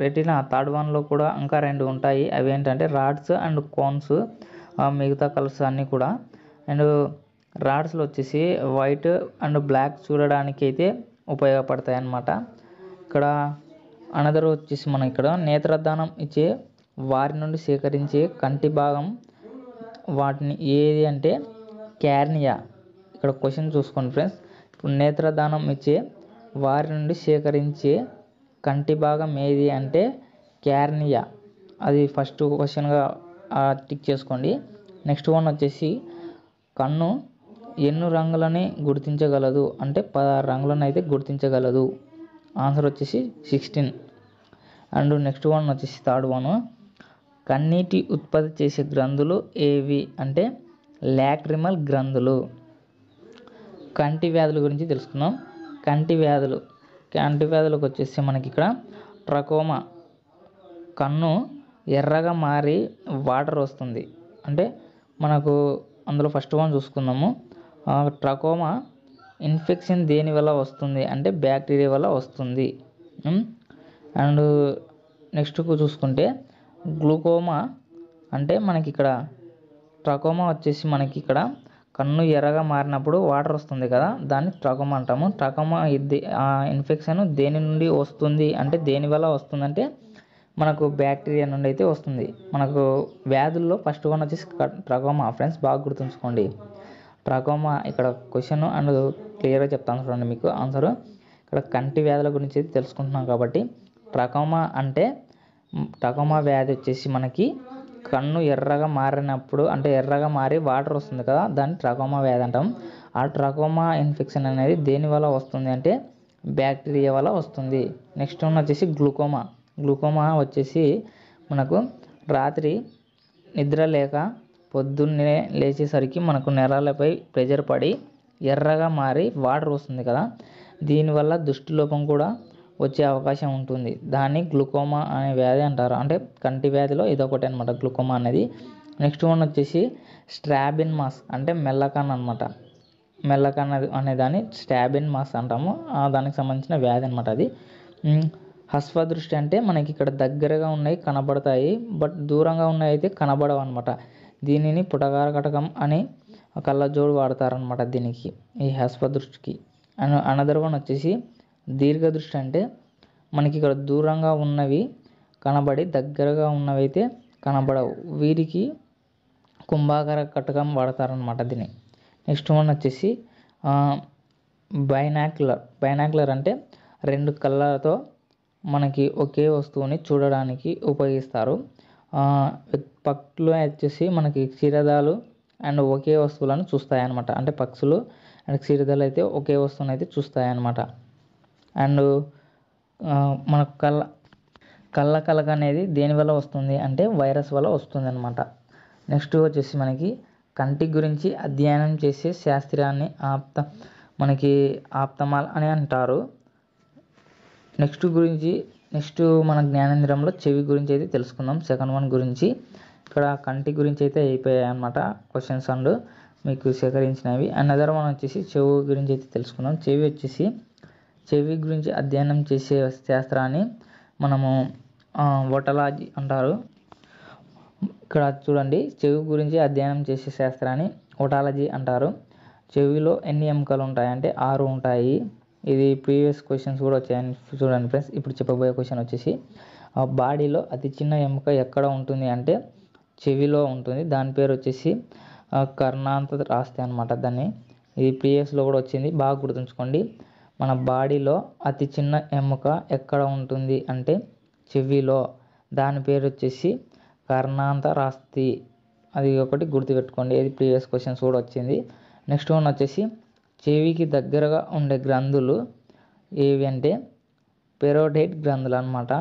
[SPEAKER 1] రెటీనా థర్డ్ వన్లో కూడా ఇంకా రెండు ఉంటాయి అవి ఏంటంటే రాడ్స్ అండ్ కోన్స్ మిగతా కలర్స్ అన్నీ కూడా అండ్ రాడ్స్లో వచ్చేసి వైట్ అండ్ బ్లాక్ చూడడానికి అయితే ఉపయోగపడతాయి అన్నమాట ఇక్కడ అనదర్ వచ్చేసి మనం ఇక్కడ నేత్రదానం ఇచ్చే వారి నుండి సేకరించే కంటి భాగం వాటిని ఏది అంటే క్యార్నియా ఇక్కడ క్వశ్చన్ చూసుకోండి ఫ్రెండ్స్ ఇప్పుడు నేత్రదానం ఇచ్చే వారి నుండి సేకరించే కంటి భాగం ఏది అంటే క్యార్నియా అది ఫస్ట్ క్వశ్చన్గా టిక్ చేసుకోండి నెక్స్ట్ వన్ వచ్చేసి కన్ను ఎన్ని రంగులని గుర్తించగలదు అంటే పదహారు రంగులను అయితే గుర్తించగలదు ఆన్సర్ వచ్చేసి సిక్స్టీన్ అండ్ నెక్స్ట్ వన్ వచ్చేసి థర్డ్ వన్ కన్నీటి ఉత్పత్తి చేసే గ్రంథులు ఏవి అంటే లాక్రిమల్ గ్రంథులు కంటి వ్యాధుల గురించి తెలుసుకుందాం కంటి వ్యాధులు కంటి వ్యాధులకు వచ్చేసి మనకి ఇక్కడ ట్రకోమా కన్ను ఎర్రగా మారి వాటర్ వస్తుంది అంటే మనకు అందులో ఫస్ట్ వన్ చూసుకుందాము ట్రకోమా ఇన్ఫెక్షన్ దేని వల్ల వస్తుంది అంటే బ్యాక్టీరియా వల్ల వస్తుంది అండ్ నెక్స్ట్ చూసుకుంటే గ్లూకోమా అంటే మనకి ఇక్కడ ట్రకోమా వచ్చేసి మనకి ఇక్కడ కన్ను ఎర్రగా మారినప్పుడు వాటర్ వస్తుంది కదా దాన్ని ట్రకోమా అంటాము ట్రకోమా ఇది ఇన్ఫెక్షన్ దేని నుండి వస్తుంది అంటే దేని వల్ల వస్తుందంటే మనకు బ్యాక్టీరియా నుండి అయితే వస్తుంది మనకు వ్యాధుల్లో ఫస్ట్ వన్ వచ్చేసి ట్రకోమా ఫ్రెండ్స్ బాగా గుర్తుంచుకోండి ట్రకోమా ఇక్కడ క్వశ్చన్ అండ్ క్లియర్గా చెప్తాను చూడండి మీకు ఆన్సర్ ఇక్కడ కంటి వ్యాధుల గురించి తెలుసుకుంటున్నాం కాబట్టి ట్రకోమా అంటే ట్రకోమా వ్యాధి వచ్చేసి మనకి కన్ను ఎర్రగా మారినప్పుడు అంటే ఎర్రగా మారి వాటర్ వస్తుంది కదా దాన్ని ట్రకోమా వ్యాధి అంటాం ఆ ట్రకోమా ఇన్ఫెక్షన్ అనేది దేని వల్ల వస్తుంది అంటే బ్యాక్టీరియా వల్ల వస్తుంది నెక్స్ట్ ఉన్న వచ్చేసి గ్లూకోమా గ్లూకోమా వచ్చేసి మనకు రాత్రి నిద్ర లేక పొద్దున్నే లేచేసరికి మనకు నెరాలపై ప్రెజర్ పడి ఎర్రగా మారి వాటర్ వస్తుంది కదా దీనివల్ల దృష్టిలోపం కూడా వచ్చే అవకాశం ఉంటుంది దాన్ని గ్లూకోమా అనే వ్యాధి అంటారు అంటే కంటి వ్యాధిలో ఇదొకటి అనమాట గ్లూకోమా అనేది నెక్స్ట్ వన్ వచ్చేసి స్ట్రాబిన్ మాస్ అంటే మెల్లకన్ అనమాట మెల్లకన్ అనే దాన్ని స్టాబిన్ మాస్ అంటాము దానికి సంబంధించిన వ్యాధి అనమాట అది హస్వ దృష్టి అంటే మనకి ఇక్కడ దగ్గరగా ఉన్నాయి కనబడతాయి బట్ దూరంగా ఉన్నాయి అయితే కనబడవు అనమాట దీనిని పుటకార కటకం అని కళ్ళజోడు వాడతారనమాట దీనికి ఈ దృష్టికి అండ్ అనదర్ వన్ వచ్చేసి దృష్టి అంటే మనకి ఇక్కడ దూరంగా ఉన్నవి కనబడి దగ్గరగా ఉన్నవైతే కనబడవు వీరికి కుంభాకార కటకం వాడతారనమాట దీన్ని నెక్స్ట్ వన్ వచ్చేసి బైనాక్యులర్ బైనాక్యులర్ అంటే రెండు కళ్ళతో మనకి ఒకే వస్తువుని చూడడానికి ఉపయోగిస్తారు పక్కలో వచ్చేసి మనకి క్షీరదాలు అండ్ ఒకే వస్తువులను చూస్తాయన్నమాట అంటే పక్షులు అండ్ క్షీరదలు అయితే ఒకే వస్తువుని అయితే చూస్తాయన్నమాట అండ్ మనకు కళ్ళ కళ్ళ కలక అనేది దేనివల్ల వస్తుంది అంటే వైరస్ వల్ల అనమాట నెక్స్ట్ వచ్చేసి మనకి కంటి గురించి అధ్యయనం చేసే శాస్త్రాన్ని ఆప్త మనకి ఆప్తమాల్ అని అంటారు నెక్స్ట్ గురించి నెక్స్ట్ మన జ్ఞానేంద్రంలో చెవి గురించి అయితే తెలుసుకుందాం సెకండ్ వన్ గురించి ఇక్కడ కంటి గురించి అయితే అయిపోయాయి అన్నమాట క్వశ్చన్స్ అండ్ మీకు సేకరించినవి అండ్ అదర్ మనం వచ్చేసి చెవు గురించి అయితే తెలుసుకున్నాం చెవి వచ్చేసి చెవి గురించి అధ్యయనం చేసే శాస్త్రాన్ని మనము ఓటలాజీ అంటారు ఇక్కడ చూడండి చెవి గురించి అధ్యయనం చేసే శాస్త్రాన్ని ఓటాలజీ అంటారు చెవిలో ఎన్ని ఎముకలు ఉంటాయి అంటే ఆరు ఉంటాయి ఇది ప్రీవియస్ క్వశ్చన్స్ కూడా వచ్చాయని చూడండి ఫ్రెండ్స్ ఇప్పుడు చెప్పబోయే క్వశ్చన్ వచ్చేసి బాడీలో అతి చిన్న ఎముక ఎక్కడ ఉంటుంది అంటే చెవిలో ఉంటుంది దాని పేరు వచ్చేసి కర్ణాంత రాస్తే అనమాట దాన్ని ఇది ప్రీవియస్లో కూడా వచ్చింది బాగా గుర్తుంచుకోండి మన బాడీలో అతి చిన్న ఎముక ఎక్కడ ఉంటుంది అంటే చెవిలో దాని పేరు వచ్చేసి కర్ణాంత రాస్తి అది ఒకటి గుర్తుపెట్టుకోండి ఇది ప్రీవియస్ క్వశ్చన్స్ కూడా వచ్చింది నెక్స్ట్ వన్ వచ్చేసి చెవికి దగ్గరగా ఉండే గ్రంథులు ఏవి అంటే పెరోడైట్ గ్రంథులు అనమాట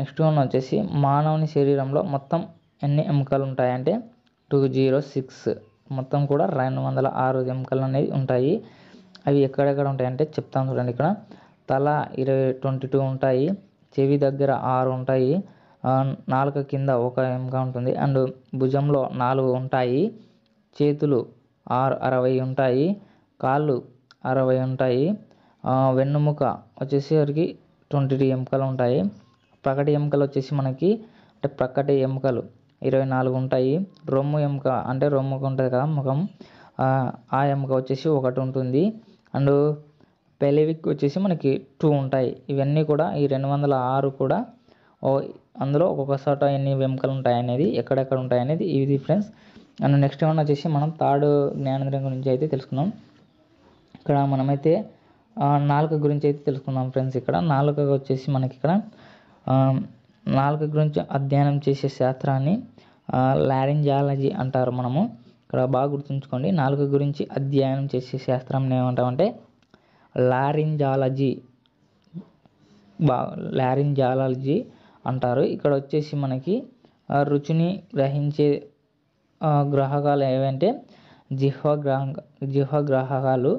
[SPEAKER 1] నెక్స్ట్ వన్ వచ్చేసి మానవుని శరీరంలో మొత్తం ఎన్ని ఎముకలు ఉంటాయంటే టూ జీరో సిక్స్ మొత్తం కూడా రెండు వందల ఆరు ఎముకలు అనేవి ఉంటాయి అవి ఎక్కడెక్కడ ఉంటాయంటే చెప్తాను చూడండి ఇక్కడ తల ఇరవై ట్వంటీ టూ ఉంటాయి చెవి దగ్గర ఆరు ఉంటాయి నాలుక కింద ఒక ఎముక ఉంటుంది అండ్ భుజంలో నాలుగు ఉంటాయి చేతులు ఆరు అరవై ఉంటాయి కాళ్ళు అరవై ఉంటాయి వెన్నుముక వచ్చేసరికి ట్వంటీ టూ ఎముకలు ఉంటాయి ప్రకటి ఎముకలు వచ్చేసి మనకి అంటే ప్రక్కటి ఎముకలు ఇరవై నాలుగు ఉంటాయి రొమ్ము ఎముక అంటే రొమ్ముకు ఉంటుంది కదా ముఖం ఆ ఎముక వచ్చేసి ఒకటి ఉంటుంది అండ్ పెలివిక్ వచ్చేసి మనకి టూ ఉంటాయి ఇవన్నీ కూడా ఈ రెండు వందల ఆరు కూడా అందులో ఒక్కొక్క చోట ఎన్ని వెముకలు ఉంటాయి అనేది ఎక్కడెక్కడ ఉంటాయి అనేది ఇది ఫ్రెండ్స్ అండ్ నెక్స్ట్ ఏమన్నా వచ్చేసి మనం థర్డ్ జ్ఞానేంద్రం గురించి అయితే తెలుసుకున్నాం ఇక్కడ మనమైతే నాలుక గురించి అయితే తెలుసుకుందాం ఫ్రెండ్స్ ఇక్కడ నాలుక వచ్చేసి మనకి ఇక్కడ నాలుక గురించి అధ్యయనం చేసే శాస్త్రాన్ని లారింజాలజీ అంటారు మనము ఇక్కడ బాగా గుర్తుంచుకోండి నాలుక గురించి అధ్యయనం చేసే శాస్త్రం ఏమంటామంటే లారింజాలజీ బా లారింజాలజీ అంటారు ఇక్కడ వచ్చేసి మనకి రుచిని గ్రహించే గ్రాహకాలు ఏవంటే జిహ్వ గ్రహ జిహ్వ గ్రాహకాలు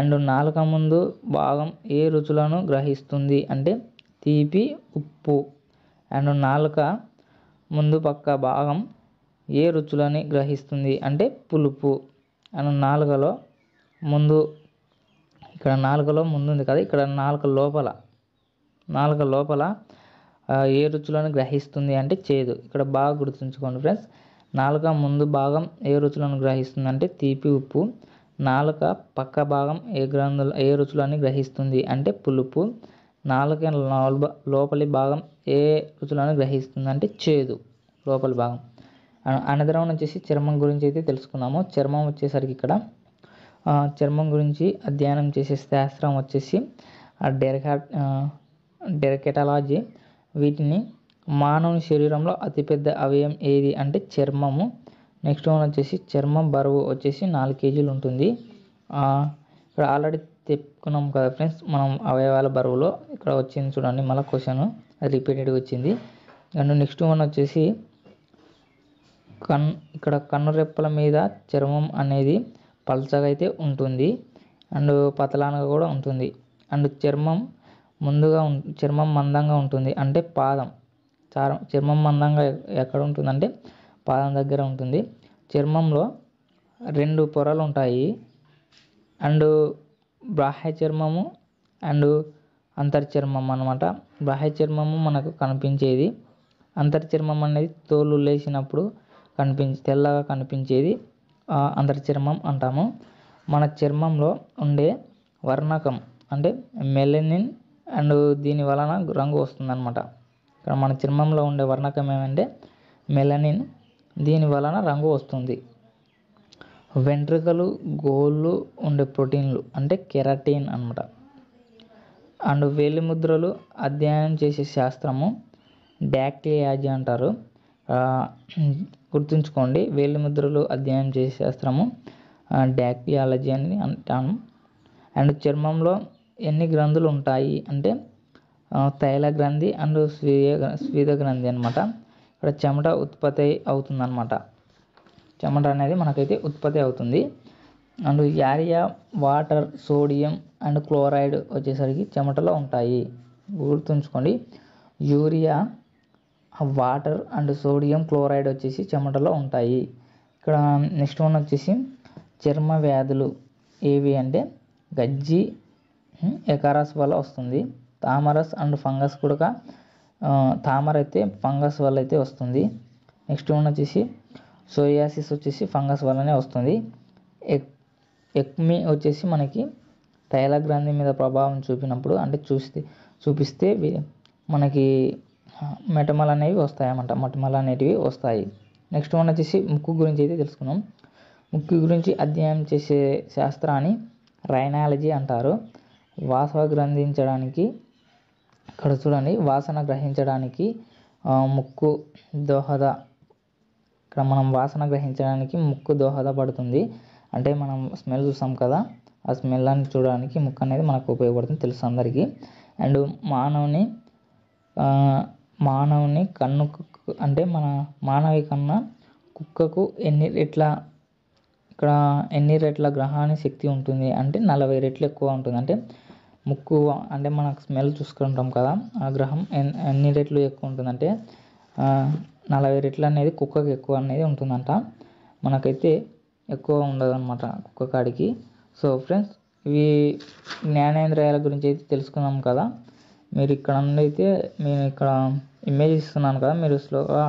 [SPEAKER 1] అండ్ నాలుక ముందు భాగం ఏ రుచులను గ్రహిస్తుంది అంటే తీపి ఉప్పు అండ్ నాలుక ముందు పక్క భాగం ఏ రుచులని గ్రహిస్తుంది అంటే పులుపు అండ్ నాలుకలో ముందు ఇక్కడ నాలుకలో ముందు ఉంది కదా ఇక్కడ నాలుక లోపల నాలుక లోపల ఏ రుచులను గ్రహిస్తుంది అంటే చేదు ఇక్కడ బాగా గుర్తుంచుకోండి ఫ్రెండ్స్ నాలుక ముందు భాగం ఏ రుచులను గ్రహిస్తుంది అంటే తీపి ఉప్పు నాలుక పక్క భాగం ఏ గ్రంథులు ఏ రుచులని గ్రహిస్తుంది అంటే పులుపు నాలుక లోపలి భాగం ఏ రుచులను గ్రహిస్తుంది అంటే చేదు లోపలి భాగం అనంతరం వచ్చేసి చర్మం గురించి అయితే తెలుసుకున్నాము చర్మం వచ్చేసరికి ఇక్కడ చర్మం గురించి అధ్యయనం చేసే శాస్త్రం వచ్చేసి డెరకా డెరకెటాలజీ వీటిని మానవుని శరీరంలో అతిపెద్ద అవయం ఏది అంటే చర్మము నెక్స్ట్ వన్ వచ్చేసి చర్మం బరువు వచ్చేసి నాలుగు కేజీలు ఉంటుంది ఇక్కడ ఆల్రెడీ తెప్పుకున్నాం కదా ఫ్రెండ్స్ మనం అవయవాల బరువులో ఇక్కడ వచ్చింది చూడండి మళ్ళీ క్వశ్చన్ అది రిపీటెడ్గా వచ్చింది అండ్ నెక్స్ట్ వన్ వచ్చేసి కన్ ఇక్కడ కన్ను రెప్పల మీద చర్మం అనేది పల్చగా అయితే ఉంటుంది అండ్ పతలానగా కూడా ఉంటుంది అండ్ చర్మం ముందుగా చర్మం మందంగా ఉంటుంది అంటే పాదం చారం చర్మం మందంగా ఎక్కడ ఉంటుందంటే పాదం దగ్గర ఉంటుంది చర్మంలో రెండు పొరలు ఉంటాయి అండ్ బాహ్య చర్మము అండ్ అంతర్చర్మం అనమాట బాహ్య చర్మము మనకు కనిపించేది అంతర్చర్మం అనేది తోలు లేచినప్పుడు కనిపించి తెల్లగా కనిపించేది అంతర్చర్మం అంటాము మన చర్మంలో ఉండే వర్ణకం అంటే మెలనిన్ అండ్ దీని వలన రంగు వస్తుంది ఇక్కడ మన చర్మంలో ఉండే వర్ణకం ఏమంటే మెలనిన్ దీని వలన రంగు వస్తుంది వెంట్రుకలు గోళ్ళు ఉండే ప్రోటీన్లు అంటే కెరాటిన్ అనమాట అండ్ వేలిముద్రలు అధ్యయనం చేసే శాస్త్రము డాక్టియాజీ అంటారు గుర్తుంచుకోండి వేలిముద్రలు అధ్యయనం చేసే శాస్త్రము డాక్టియాలజీ అని అంటాను అండ్ చర్మంలో ఎన్ని గ్రంథులు ఉంటాయి అంటే తైల గ్రంథి అండ్ స్వీయ స్వీద గ్రంథి అనమాట ఇక్కడ చెమట ఉత్పత్తి అవుతుందన్నమాట చెమట అనేది మనకైతే ఉత్పత్తి అవుతుంది and urea water sodium and chloride వచ్చేసరికి చెమటలో ఉంటాయి గుర్తుంచుకోండి urea water and sodium chloride వచ్చేసి చెమటలో ఉంటాయి ఇక్కడ నెక్స్ట్ వన్ వచ్చేసి చర్మ వ్యాధులు ఏవి అంటే గజ్జి ఎకారస్ వల్ల వస్తుంది తామరస్ అండ్ ఫంగస్ కూడా తామర అయితే ఫంగస్ వల్ల అయితే వస్తుంది నెక్స్ట్ వన్ వచ్చేసి సోరియాసిస్ వచ్చేసి ఫంగస్ వల్లనే వస్తుంది ఎక్ ఎక్మి వచ్చేసి మనకి తైల గ్రంథి మీద ప్రభావం చూపినప్పుడు అంటే చూస్తే చూపిస్తే మనకి మెటమల్ అనేవి వస్తాయన్నమాట మటమల్ అనేటివి వస్తాయి నెక్స్ట్ వన్ వచ్చేసి ముక్కు గురించి అయితే తెలుసుకున్నాం ముక్కు గురించి అధ్యయనం చేసే శాస్త్రాన్ని రైనాలజీ అంటారు వాసవ గ్రంథించడానికి ఇక్కడ చూడండి వాసన గ్రహించడానికి ముక్కు దోహద ఇక్కడ మనం వాసన గ్రహించడానికి ముక్కు దోహదపడుతుంది అంటే మనం స్మెల్ చూసాం కదా ఆ స్మెల్ అని చూడడానికి ముక్కు అనేది మనకు ఉపయోగపడుతుంది తెలుసు అందరికీ అండ్ మానవుని మానవుని కన్ను అంటే మన మానవి కన్నా కుక్కకు ఎన్ని రెట్ల ఇక్కడ ఎన్ని రెట్ల గ్రహాన్ని శక్తి ఉంటుంది అంటే నలభై రెట్లు ఎక్కువ ఉంటుంది అంటే ముక్కు అంటే మనకు స్మెల్ చూసుకుంటాం కదా ఆ గ్రహం ఎన్ని రెట్లు ఎక్కువ ఉంటుందంటే నలభై రెట్లు అనేది కుక్కకి ఎక్కువ అనేది ఉంటుందంట మనకైతే ఎక్కువ ఉండదన్నమాట కుక్క కాడికి సో ఫ్రెండ్స్ ఇవి జ్ఞానేంద్రియాల గురించి అయితే తెలుసుకున్నాం కదా మీరు ఇక్కడ నుండి అయితే నేను ఇక్కడ ఇమేజ్ ఇస్తున్నాను కదా మీరు స్లోగా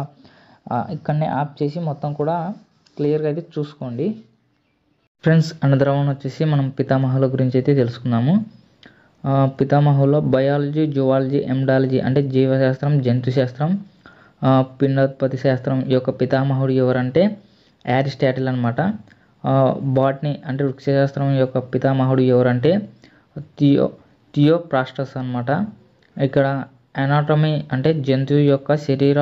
[SPEAKER 1] ఇక్కడనే యాప్ చేసి మొత్తం కూడా క్లియర్గా అయితే చూసుకోండి ఫ్రెండ్స్ అనంతరం వచ్చేసి మనం పితామహుల గురించి అయితే తెలుసుకున్నాము పితామహులో బయాలజీ జువాలజీ ఎండాలజీ అంటే జీవశాస్త్రం జంతుశాస్త్రం పిండోత్పత్తి శాస్త్రం యొక్క పితామహుడు ఎవరంటే యారిస్టాటిల్ అనమాట బాట్ని అంటే వృక్షశాస్త్రం యొక్క పితామహుడు ఎవరంటే థియో థియోప్రాస్టస్ అనమాట ఇక్కడ అనాటమీ అంటే జంతువు యొక్క శరీర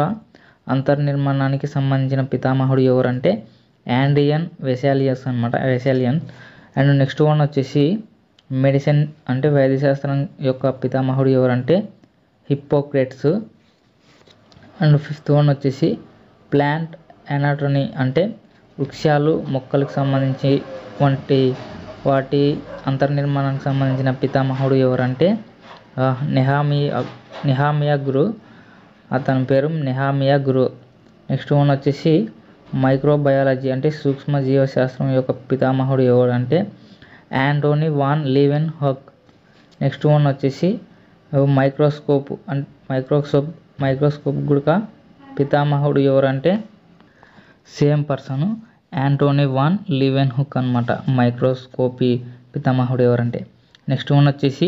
[SPEAKER 1] అంతర్నిర్మాణానికి సంబంధించిన పితామహుడు ఎవరంటే యాండియన్ వెసాలియస్ అనమాట వెసాలియన్ అండ్ నెక్స్ట్ వన్ వచ్చేసి మెడిసిన్ అంటే వైద్యశాస్త్రం యొక్క పితామహుడు ఎవరంటే హిప్పోక్రేట్స్ అండ్ ఫిఫ్త్ వన్ వచ్చేసి ప్లాంట్ అనాటమీ అంటే వృక్షాలు మొక్కలకు సంబంధించి వంటి వాటి అంతర్నిర్మాణానికి సంబంధించిన పితామహుడు ఎవరంటే నెహామియా నెహామియా గురు అతని పేరు నెహామియా గురు నెక్స్ట్ వన్ వచ్చేసి మైక్రోబయాలజీ అంటే సూక్ష్మ జీవశాస్త్రం యొక్క పితామహుడు అంటే Antonie van Leeuwenhoek next one వచ్చేసి మైక్రోస్కోప్ అండ్ మైక్రోస్కోప్ మైక్రోస్కోప్ గుడక పితామహుడు ఎవరంటే same person Antonie van Leeuwenhoek అనమాట మైక్రోస్కోపీ పితామహుడు ఎవరంటే నెక్స్ట్ వన్ వచ్చేసి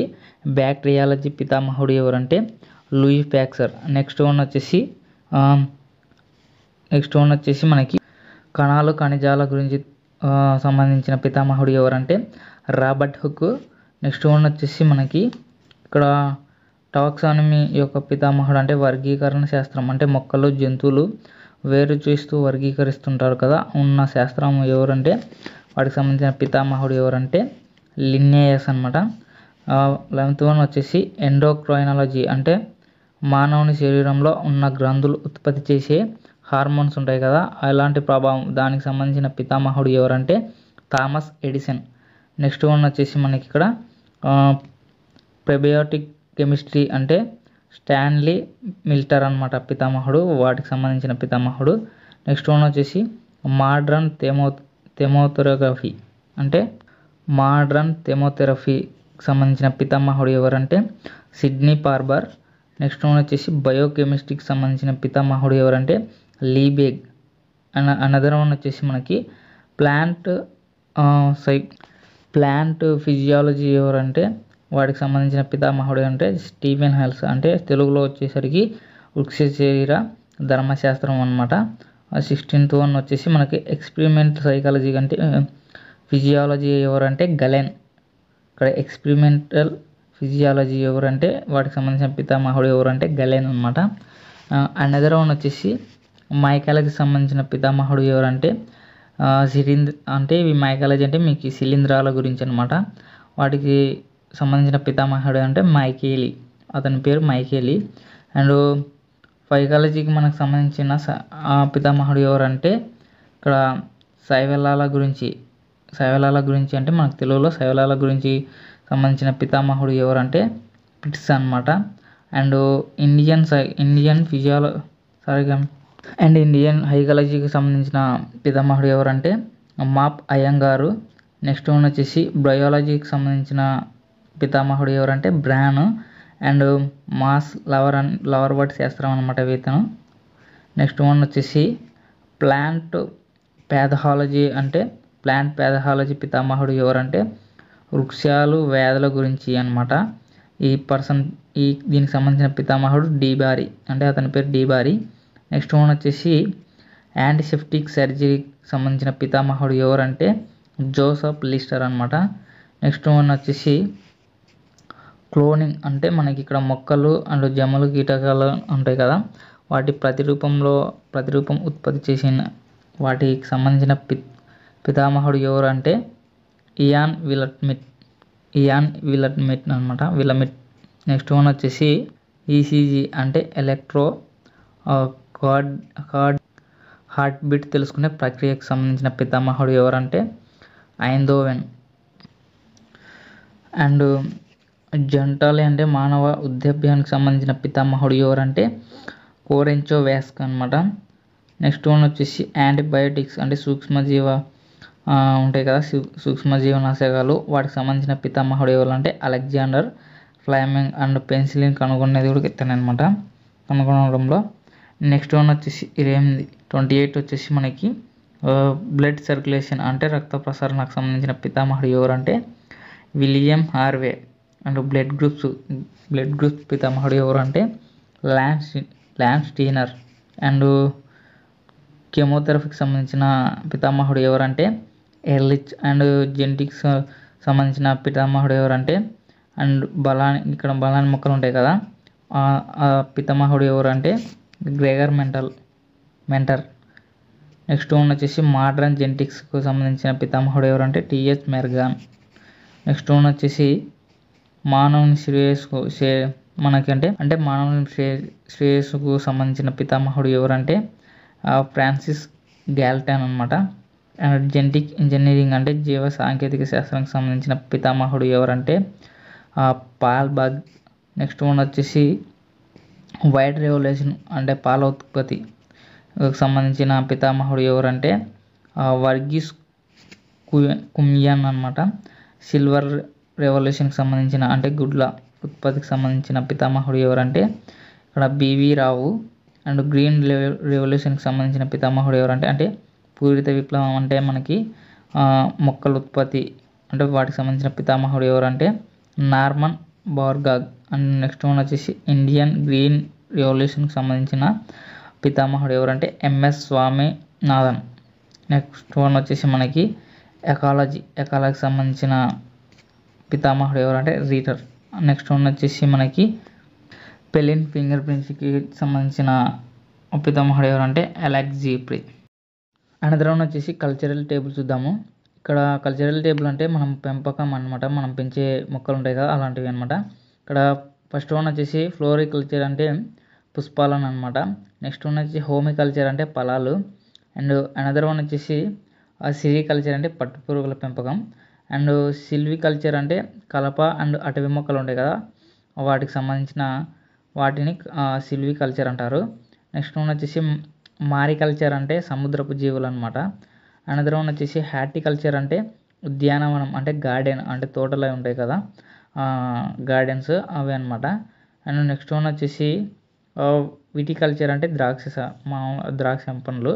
[SPEAKER 1] బ్యాక్టీరియాలజీ పితామహుడు ఎవరంటే లూయి ప్యాక్సర్ నెక్స్ట్ వన్ వచ్చేసి నెక్స్ట్ వన్ వచ్చేసి మనకి కణాలు ఖనిజాల గురించి సంబంధించిన పితామహుడు ఎవరంటే రాబర్ట్ హుక్ నెక్స్ట్ వన్ వచ్చేసి మనకి ఇక్కడ టాక్సానమీ యొక్క పితామహుడు అంటే వర్గీకరణ శాస్త్రం అంటే మొక్కలు జంతువులు వేరు చూస్తూ వర్గీకరిస్తుంటారు కదా ఉన్న శాస్త్రం ఎవరంటే వాటికి సంబంధించిన పితామహుడు ఎవరంటే లిన్నేయస్ అనమాట లెవెంత్ వన్ వచ్చేసి ఎండోక్రైనాలజీ అంటే మానవుని శరీరంలో ఉన్న గ్రంథులు ఉత్పత్తి చేసే హార్మోన్స్ ఉంటాయి కదా అలాంటి ప్రభావం దానికి సంబంధించిన పితామహుడు ఎవరంటే థామస్ ఎడిసన్ నెక్స్ట్ వన్ వచ్చేసి మనకి ఇక్కడ ప్రెబయోటిక్ కెమిస్ట్రీ అంటే స్టాన్లీ మిల్టర్ అనమాట పితామహుడు వాటికి సంబంధించిన పితామహుడు నెక్స్ట్ వన్ వచ్చేసి మాడ్రన్ తెమో థెమోథెరఫీ అంటే మాడ్రన్ థెమోథెరఫీ సంబంధించిన పితామహుడు ఎవరంటే సిడ్నీ పార్బర్ నెక్స్ట్ వన్ వచ్చేసి బయోకెమిస్ట్రీకి సంబంధించిన పితామహుడు ఎవరంటే లీబేగ్ అన అనదర్ వన్ వచ్చేసి మనకి ప్లాంట్ సై ప్లాంట్ ఫిజియాలజీ ఎవరంటే వాడికి సంబంధించిన పితామహుడు అంటే స్టీవెన్ హెల్స్ అంటే తెలుగులో వచ్చేసరికి వృక్షశరీర ధర్మశాస్త్రం అనమాట సిక్స్టీన్త్ వన్ వచ్చేసి మనకి ఎక్స్పెరిమెంట్ సైకాలజీ అంటే ఫిజియాలజీ ఎవరంటే గలెన్ ఇక్కడ ఎక్స్పెరిమెంటల్ ఫిజియాలజీ ఎవరంటే వాటికి సంబంధించిన పితామహుడు ఎవరంటే గలెన్ అనమాట అనదర్ వన్ వచ్చేసి మైకాలజీకి సంబంధించిన పితామహుడు ఎవరంటే సిలింద్ర అంటే ఇవి మైకాలజీ అంటే మీకు శిలీంధ్రాల గురించి అనమాట వాటికి సంబంధించిన పితామహుడు అంటే మైకేలి అతని పేరు మైకేలి అండ్ ఫైకాలజీకి మనకు సంబంధించిన పితామహుడు ఎవరంటే ఇక్కడ శైవలాల గురించి శైవలాల గురించి అంటే మనకు తెలుగులో శైవలాల గురించి సంబంధించిన పితామహుడు ఎవరంటే పిట్స్ అనమాట అండ్ ఇండియన్ సై ఇండియన్ ఫిజియాలో సారీ అండ్ ఇండియన్ హైకాలజీకి సంబంధించిన పితామహుడు ఎవరంటే మాప్ అయ్యంగారు నెక్స్ట్ వన్ వచ్చేసి బయాలజీకి సంబంధించిన పితామహుడు ఎవరంటే బ్రాన్ అండ్ మాస్ లవర్ అన్ లవర్ బట్ శాస్త్రం అనమాట ఇతను నెక్స్ట్ వన్ వచ్చేసి ప్లాంట్ పేదహాలజీ అంటే ప్లాంట్ పేదహాలజీ పితామహుడు ఎవరంటే వృక్షాలు వ్యాధుల గురించి అనమాట ఈ పర్సన్ ఈ దీనికి సంబంధించిన పితామహుడు డిబారి అంటే అతని పేరు డీబారి నెక్స్ట్ వన్ వచ్చేసి యాంటీసెప్టిక్ సర్జరీకి సంబంధించిన పితామహుడు ఎవరంటే జోసఫ్ లిస్టర్ అనమాట నెక్స్ట్ వన్ వచ్చేసి క్లోనింగ్ అంటే మనకి ఇక్కడ మొక్కలు అండ్ జమలు కీటకాలు ఉంటాయి కదా వాటి ప్రతిరూపంలో ప్రతిరూపం ఉత్పత్తి చేసిన వాటికి సంబంధించిన పి పితామహుడు ఎవరు అంటే ఇయాన్ విలట్మిట్ ఇయాన్ విలట్మిట్ అనమాట విలమిట్ నెక్స్ట్ వన్ వచ్చేసి ఈసీజీ అంటే electro card card heartbeat తెలుసుకునే ప్రక్రియకు సంబంధించిన పితామహుడు ఎవరంటే ఐందోవెన్ అండ్ జంటలే అంటే మానవ ఉద్యభ్యానికి సంబంధించిన పితామహుడు ఎవరంటే కోరెంచో వ్యాస్క్ అనమాట నెక్స్ట్ వన్ వచ్చేసి యాంటీబయోటిక్స్ అంటే సూక్ష్మజీవ ఉంటాయి కదా సూక్ష్మజీవనాశకాలు వాటికి సంబంధించిన పితామహుడు ఎవరంటే అలెగ్జాండర్ ఫ్లైమింగ్ అండ్ పెన్సిలిన్ కనుగొనేది కూడా ఇతను అనమాట కనుగొనడంలో నెక్స్ట్ వన్ వచ్చేసి ఇరేమిది ట్వంటీ ఎయిట్ వచ్చేసి మనకి బ్లడ్ సర్క్యులేషన్ అంటే రక్త ప్రసరణకు సంబంధించిన పితామహుడు ఎవరంటే William Harvey and blood groups blood groups పితామహుడు ఎవరు అంటే ల్యాన్స్ ల్యాన్స్ టీనర్ అండ్ కెమోథెరపీకి సంబంధించిన పితామహుడు ఎవరంటే ఎర్లిచ్ అండ్ జెనెటిక్స్ సంబంధించిన పితామహుడు ఎవరంటే అండ్ బలాని ఇక్కడ బలాని మొక్కలు ఉంటాయి కదా పితామహుడు ఎవరంటే Gregor Mendel Mendel next one వచ్చేసి మాడ్రన్ జెనెటిక్స్కు సంబంధించిన పితామహుడు ఎవరంటే టీహెచ్ మెర్గాన్ నెక్స్ట్ వన్ వచ్చేసి మానవుని శ్రేయస్సు శ్రే మనకి అంటే అంటే మానవుని శ్రే శ్రేయస్సుకు సంబంధించిన పితామహుడు ఎవరంటే ఫ్రాన్సిస్ గ్యాల్టన్ అనమాట అండ్ జెనటిక్ ఇంజనీరింగ్ అంటే జీవ సాంకేతిక శాస్త్రానికి సంబంధించిన పితామహుడు ఎవరంటే పాల్ బాగ్ నెక్స్ట్ వన్ వచ్చేసి వైట్ రెవల్యూషన్ అంటే పాల ఉత్పత్తి సంబంధించిన పితామహుడు ఎవరంటే వర్గీస్ కుమియన్ అనమాట సిల్వర్ రెవల్యూషన్కి సంబంధించిన అంటే గుడ్ల ఉత్పత్తికి సంబంధించిన పితామహుడు ఎవరంటే ఇక్కడ బీవీ రావు అండ్ గ్రీన్ రెవల్యూషన్కి సంబంధించిన పితామహుడు ఎవరంటే అంటే పూరిత విప్లవం అంటే మనకి మొక్కల ఉత్పత్తి అంటే వాటికి సంబంధించిన పితామహుడు ఎవరంటే Norman Borlaug and next one వచ్చేసి ఇండియన్ గ్రీన్ రెవల్యూషన్కి సంబంధించిన పితామహుడు ఎవరంటే MS Swaminathan next one వచ్చేసి మనకి ఎకాలజీ ఎకాలజీకి సంబంధించిన పితామహుడు ఎవరంటే రీటర్ నెక్స్ట్ వన్ వచ్చేసి మనకి పెలిన్ ఫింగర్ ప్రింట్స్కి సంబంధించిన పితామహుడు ఎవరంటే అలెక్జీప్రీ అండ్ తర్వాత వచ్చేసి కల్చరల్ టేబుల్ చూద్దాము ఇక్కడ కల్చరల్ టేబుల్ అంటే మనం పెంపకం అనమాట మనం పెంచే మొక్కలు ఉంటాయి కదా అలాంటివి అనమాట ఇక్కడ ఫస్ట్ వన్ వచ్చేసి ఫ్లోరికల్చర్ అంటే పుష్పాలను అనమాట నెక్స్ట్ వన్ వచ్చి హోమికల్చర్ అంటే ఫలాలు అండ్ అనదర్ వన్ వచ్చేసి సిరికల్చర్ అంటే పట్టు పురుగుల పెంపకం అండ్ కల్చర్ అంటే కలప అండ్ అటవీ మొక్కలు ఉంటాయి కదా వాటికి సంబంధించిన వాటిని కల్చర్ అంటారు నెక్స్ట్ వన్ వచ్చేసి మారికల్చర్ అంటే సముద్రపు జీవులు అనమాట అనంతరం వచ్చేసి హార్టికల్చర్ అంటే ఉద్యానవనం అంటే గార్డెన్ అంటే తోటలు అవి ఉంటాయి కదా గార్డెన్స్ అవి అనమాట అండ్ నెక్స్ట్ వన్ వచ్చేసి విటికల్చర్ అంటే ద్రాక్ష మా ద్రాక్ష పండ్లు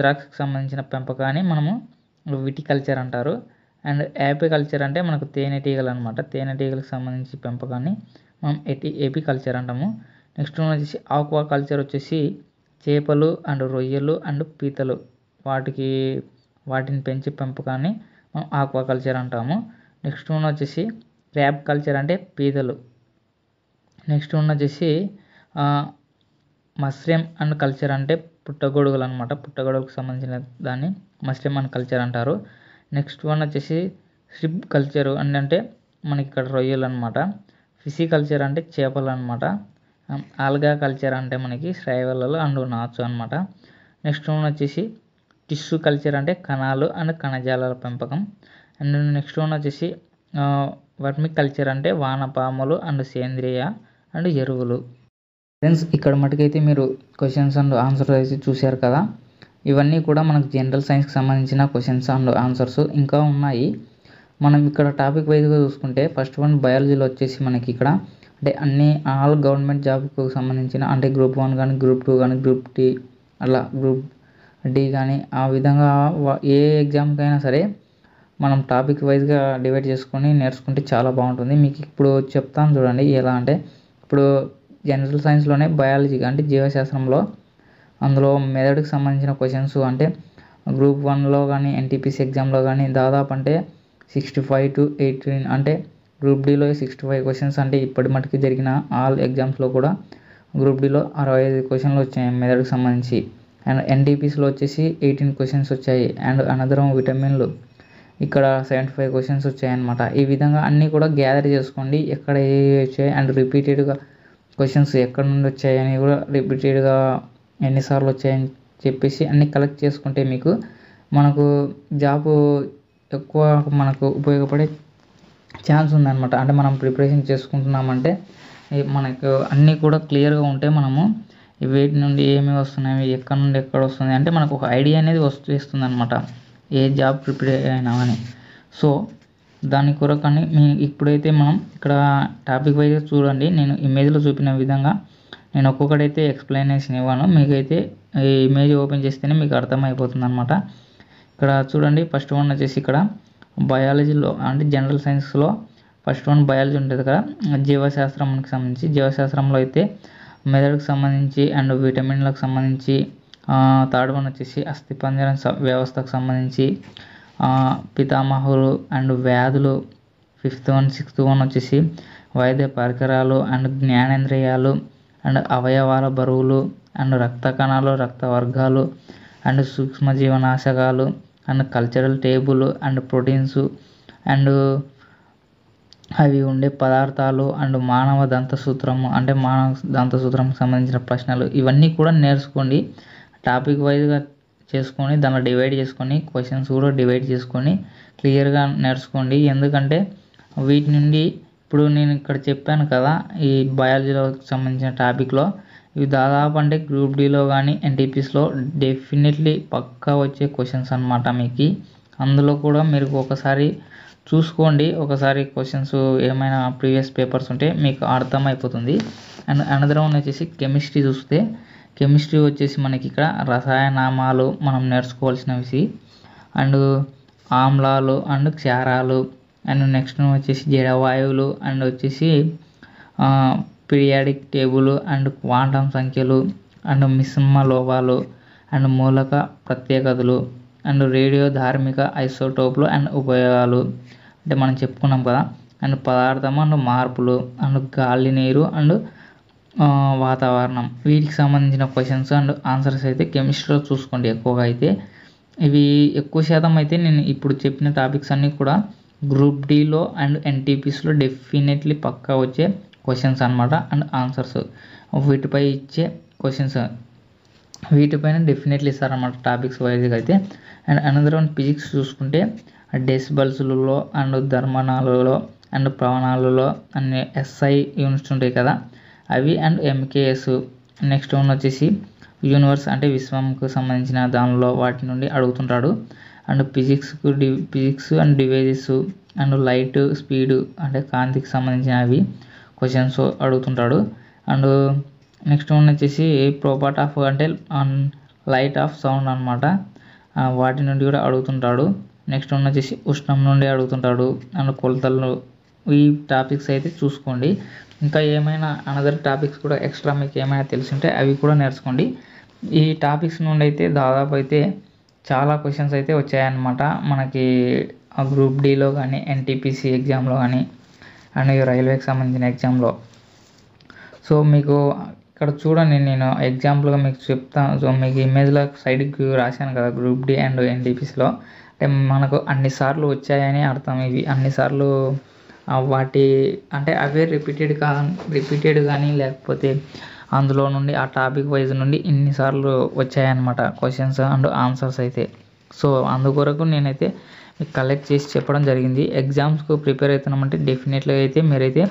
[SPEAKER 1] ద్రాక్షకు సంబంధించిన పెంపకాన్ని మనము విటికల్చర్ అంటారు అండ్ యాపికల్చర్ అంటే మనకు తేనెటీగలు అనమాట తేనెటీగలకు సంబంధించి పెంపకాన్ని మనం ఎటి ఏపికల్చర్ అంటాము నెక్స్ట్ వచ్చేసి ఆక్వా కల్చర్ వచ్చేసి చేపలు అండ్ రొయ్యలు అండ్ పీతలు వాటికి వాటిని పెంచి పెంపకాన్ని మనం ఆక్వా కల్చర్ అంటాము నెక్స్ట్ ఉన్న వచ్చేసి ర్యాప్ కల్చర్ అంటే పీతలు నెక్స్ట్ ఉన్న వచ్చేసి మస్రెమ్ అండ్ కల్చర్ అంటే పుట్టగొడుగులు అనమాట పుట్టగొడుగులకు సంబంధించిన దాన్ని మస్రెమ్ అండ్ కల్చర్ అంటారు నెక్స్ట్ వన్ వచ్చేసి షిప్ కల్చర్ అండ్ అంటే మనకి ఇక్కడ రొయ్యలు అనమాట ఫిషి కల్చర్ అంటే చేపలు అనమాట ఆల్గా కల్చర్ అంటే మనకి శ్రైవలలు అండ్ నాచు అనమాట నెక్స్ట్ వన్ వచ్చేసి టిష్యూ కల్చర్ అంటే కణాలు అండ్ కణజాలాల పెంపకం అండ్ నెక్స్ట్ వన్ వచ్చేసి వర్మి కల్చర్ అంటే వానపాములు అండ్ సేంద్రియ అండ్ ఎరువులు ఫ్రెండ్స్ ఇక్కడ మటుకైతే మీరు క్వశ్చన్స్ అండ్ ఆన్సర్స్ అయితే చూశారు కదా ఇవన్నీ కూడా మనకు జనరల్ సైన్స్కి సంబంధించిన క్వశ్చన్స్ అండ్ ఆన్సర్స్ ఇంకా ఉన్నాయి మనం ఇక్కడ టాపిక్ వైజ్గా చూసుకుంటే ఫస్ట్ వన్ బయాలజీలో వచ్చేసి మనకి ఇక్కడ అంటే అన్ని ఆల్ గవర్నమెంట్ జాబ్కు సంబంధించిన అంటే గ్రూప్ వన్ కానీ గ్రూప్ టూ కానీ గ్రూప్ టీ అలా గ్రూప్ డి కానీ ఆ విధంగా ఏ ఎగ్జామ్కైనా సరే మనం టాపిక్ వైజ్గా డివైడ్ చేసుకొని నేర్చుకుంటే చాలా బాగుంటుంది మీకు ఇప్పుడు చెప్తాను చూడండి ఎలా అంటే ఇప్పుడు జనరల్ సైన్స్లోనే బయాలజీ అంటే జీవశాస్త్రంలో అందులో మెదడుకు సంబంధించిన క్వశ్చన్స్ అంటే గ్రూప్ వన్లో కానీ ఎన్టీపీసీ ఎగ్జామ్లో కానీ దాదాపు అంటే సిక్స్టీ ఫైవ్ టు ఎయిటీన్ అంటే గ్రూప్ డీలో సిక్స్టీ ఫైవ్ క్వశ్చన్స్ అంటే ఇప్పటి మటుకు జరిగిన ఆల్ ఎగ్జామ్స్లో కూడా గ్రూప్ డీలో అరవై ఐదు క్వశ్చన్లు వచ్చాయి మెదడుకు సంబంధించి అండ్ ఎన్టీపీసీలో వచ్చేసి ఎయిటీన్ క్వశ్చన్స్ వచ్చాయి అండ్ అనదరం విటమిన్లు ఇక్కడ సెవెంటీ ఫైవ్ క్వశ్చన్స్ వచ్చాయన్నమాట ఈ విధంగా అన్నీ కూడా గ్యాదర్ చేసుకోండి ఎక్కడ ఏ వచ్చాయి అండ్ రిపీటెడ్గా క్వశ్చన్స్ ఎక్కడ నుండి వచ్చాయి అని కూడా రిపీటెడ్గా ఎన్నిసార్లు వచ్చాయని చెప్పేసి అన్నీ కలెక్ట్ చేసుకుంటే మీకు మనకు జాబ్ ఎక్కువ మనకు ఉపయోగపడే ఛాన్స్ ఉందన్నమాట అంటే మనం ప్రిపరేషన్ చేసుకుంటున్నామంటే మనకు అన్నీ కూడా క్లియర్గా ఉంటే మనము వేటి నుండి ఏమి వస్తున్నాయి ఎక్కడ నుండి ఎక్కడ వస్తుంది అంటే మనకు ఒక ఐడియా అనేది వస్తుంది అనమాట ఏ జాబ్ ప్రిపేర్ అయినా అని సో దాని కొరకని మీ ఇప్పుడైతే మనం ఇక్కడ టాపిక్ వైజ్ చూడండి నేను ఇమేజ్లో చూపిన విధంగా నేను ఒక్కొక్కడైతే ఎక్స్ప్లెనేషన్ ఇవ్వను మీకైతే ఈ ఇమేజ్ ఓపెన్ చేస్తేనే మీకు అర్థమైపోతుంది అనమాట ఇక్కడ చూడండి ఫస్ట్ వన్ వచ్చేసి ఇక్కడ బయాలజీలో అంటే జనరల్ సైన్స్లో ఫస్ట్ వన్ బయాలజీ ఉంటుంది కదా జీవశాస్త్రంకి సంబంధించి జీవశాస్త్రంలో అయితే మెదడుకు సంబంధించి అండ్ విటమిన్లకు సంబంధించి థర్డ్ వన్ వచ్చేసి అస్థిపంజరం వ్యవస్థకు సంబంధించి పితామహులు అండ్ వ్యాధులు ఫిఫ్త్ వన్ సిక్స్త్ వన్ వచ్చేసి వైద్య పరికరాలు అండ్ జ్ఞానేంద్రియాలు అండ్ అవయవాల బరువులు అండ్ రక్త కణాలు రక్త వర్గాలు అండ్ సూక్ష్మజీవనాశకాలు and cultural table and proteins and అవి ఉండే పదార్థాలు అండ్ మానవ దంత సూత్రం అంటే మానవ దంత సూత్రంకి సంబంధించిన ప్రశ్నలు ఇవన్నీ కూడా నేర్చుకోండి టాపిక్ వైజ్గా చేసుకొని దాన్ని డివైడ్ చేసుకొని క్వశ్చన్స్ కూడా డివైడ్ చేసుకొని క్లియర్గా నేర్చుకోండి ఎందుకంటే వీటి నుండి ఇప్పుడు నేను ఇక్కడ చెప్పాను కదా ఈ బయాలజీలో సంబంధించిన టాపిక్లో ఇవి దాదాపు అంటే గ్రూప్ డీలో కానీ ఎన్టీపీస్లో డెఫినెట్లీ పక్కా వచ్చే క్వశ్చన్స్ అనమాట మీకు అందులో కూడా మీరు ఒకసారి చూసుకోండి ఒకసారి క్వశ్చన్స్ ఏమైనా ప్రీవియస్ పేపర్స్ ఉంటే మీకు అర్థమైపోతుంది అండ్ అనదర్ వన్ వచ్చేసి కెమిస్ట్రీ చూస్తే కెమిస్ట్రీ వచ్చేసి మనకి ఇక్కడ రసాయనామాలు మనం నేర్చుకోవాల్సినవి అండ్ ఆమ్లాలు అండ్ క్షారాలు అండ్ నెక్స్ట్ వచ్చేసి జడవాయువులు అండ్ వచ్చేసి పీరియాడిక్ టేబుల్ అండ్ క్వాంటం సంఖ్యలు అండ్ మిశ్రమ లోపాలు అండ్ మూలక ప్రత్యేకతలు అండ్ రేడియో ధార్మిక ఐసోటోపులు అండ్ ఉపయోగాలు అంటే మనం చెప్పుకున్నాం కదా అండ్ పదార్థం అండ్ మార్పులు అండ్ గాలి నీరు అండ్ వాతావరణం వీటికి సంబంధించిన క్వశ్చన్స్ అండ్ ఆన్సర్స్ అయితే కెమిస్ట్రీలో చూసుకోండి ఎక్కువగా అయితే ఇవి ఎక్కువ శాతం అయితే నేను ఇప్పుడు చెప్పిన టాపిక్స్ అన్నీ కూడా గ్రూప్ డిలో అండ్ ఎన్టీపీసీలో డెఫినెట్లీ పక్కా వచ్చే క్వశ్చన్స్ అనమాట అండ్ ఆన్సర్స్ వీటిపై ఇచ్చే క్వశ్చన్స్ వీటిపైన డెఫినెట్లీ ఇస్తారన్నమాట టాపిక్స్ వైజ్గా అయితే అండ్ అనంతరం ఫిజిక్స్ చూసుకుంటే డెసిబల్స్లలో అండ్ ధర్మణాలలో అండ్ ప్రవణాలలో అండ్ ఎస్ఐ యూనిట్స్ ఉంటాయి కదా అవి అండ్ ఎంకేఎస్ నెక్స్ట్ వన్ వచ్చేసి యూనివర్స్ అంటే విశ్వంకు సంబంధించిన దానిలో వాటి నుండి అడుగుతుంటాడు అండ్ ఫిజిక్స్కు the physics and devices and light speed అంటే కాంతికి సంబంధించినవి క్వశ్చన్స్ అడుగుతుంటాడు అండ్ నెక్స్ట్ వన్ వచ్చేసి ప్రోపర్ట్ ఆఫ్ అంటే లైట్ ఆఫ్ సౌండ్ అనమాట వాటి నుండి కూడా అడుగుతుంటాడు నెక్స్ట్ వన్ వచ్చేసి ఉష్ణం నుండి అడుగుతుంటాడు అండ్ కొలతలు ఈ టాపిక్స్ అయితే చూసుకోండి ఇంకా ఏమైనా అనదర్ టాపిక్స్ కూడా ఎక్స్ట్రా మీకు ఏమైనా ఉంటే అవి కూడా నేర్చుకోండి ఈ టాపిక్స్ నుండి అయితే దాదాపు అయితే చాలా క్వశ్చన్స్ అయితే వచ్చాయన్నమాట మనకి ఆ గ్రూప్ డిలో కానీ ఎన్టీపీసీ ఎగ్జామ్లో కానీ అండ్ ఈ రైల్వేకి సంబంధించిన ఎగ్జామ్లో సో మీకు ఇక్కడ చూడండి నేను ఎగ్జాంపుల్గా మీకు చెప్తాను సో మీకు ఇమేజ్లో సైడ్కి రాశాను కదా గ్రూప్ డి అండ్ ఎన్టీపీసీలో అంటే మనకు అన్నిసార్లు వచ్చాయని అర్థం ఇవి అన్నిసార్లు వాటి అంటే అవే రిపీటెడ్ కా రిపీటెడ్ కానీ లేకపోతే అందులో నుండి ఆ టాపిక్ వైజ్ నుండి ఇన్నిసార్లు వచ్చాయన్నమాట క్వశ్చన్స్ అండ్ ఆన్సర్స్ అయితే సో అందుకొరకు నేనైతే కలెక్ట్ చేసి చెప్పడం జరిగింది ఎగ్జామ్స్కు ప్రిపేర్ అవుతున్నామంటే డెఫినెట్లీ అయితే మీరైతే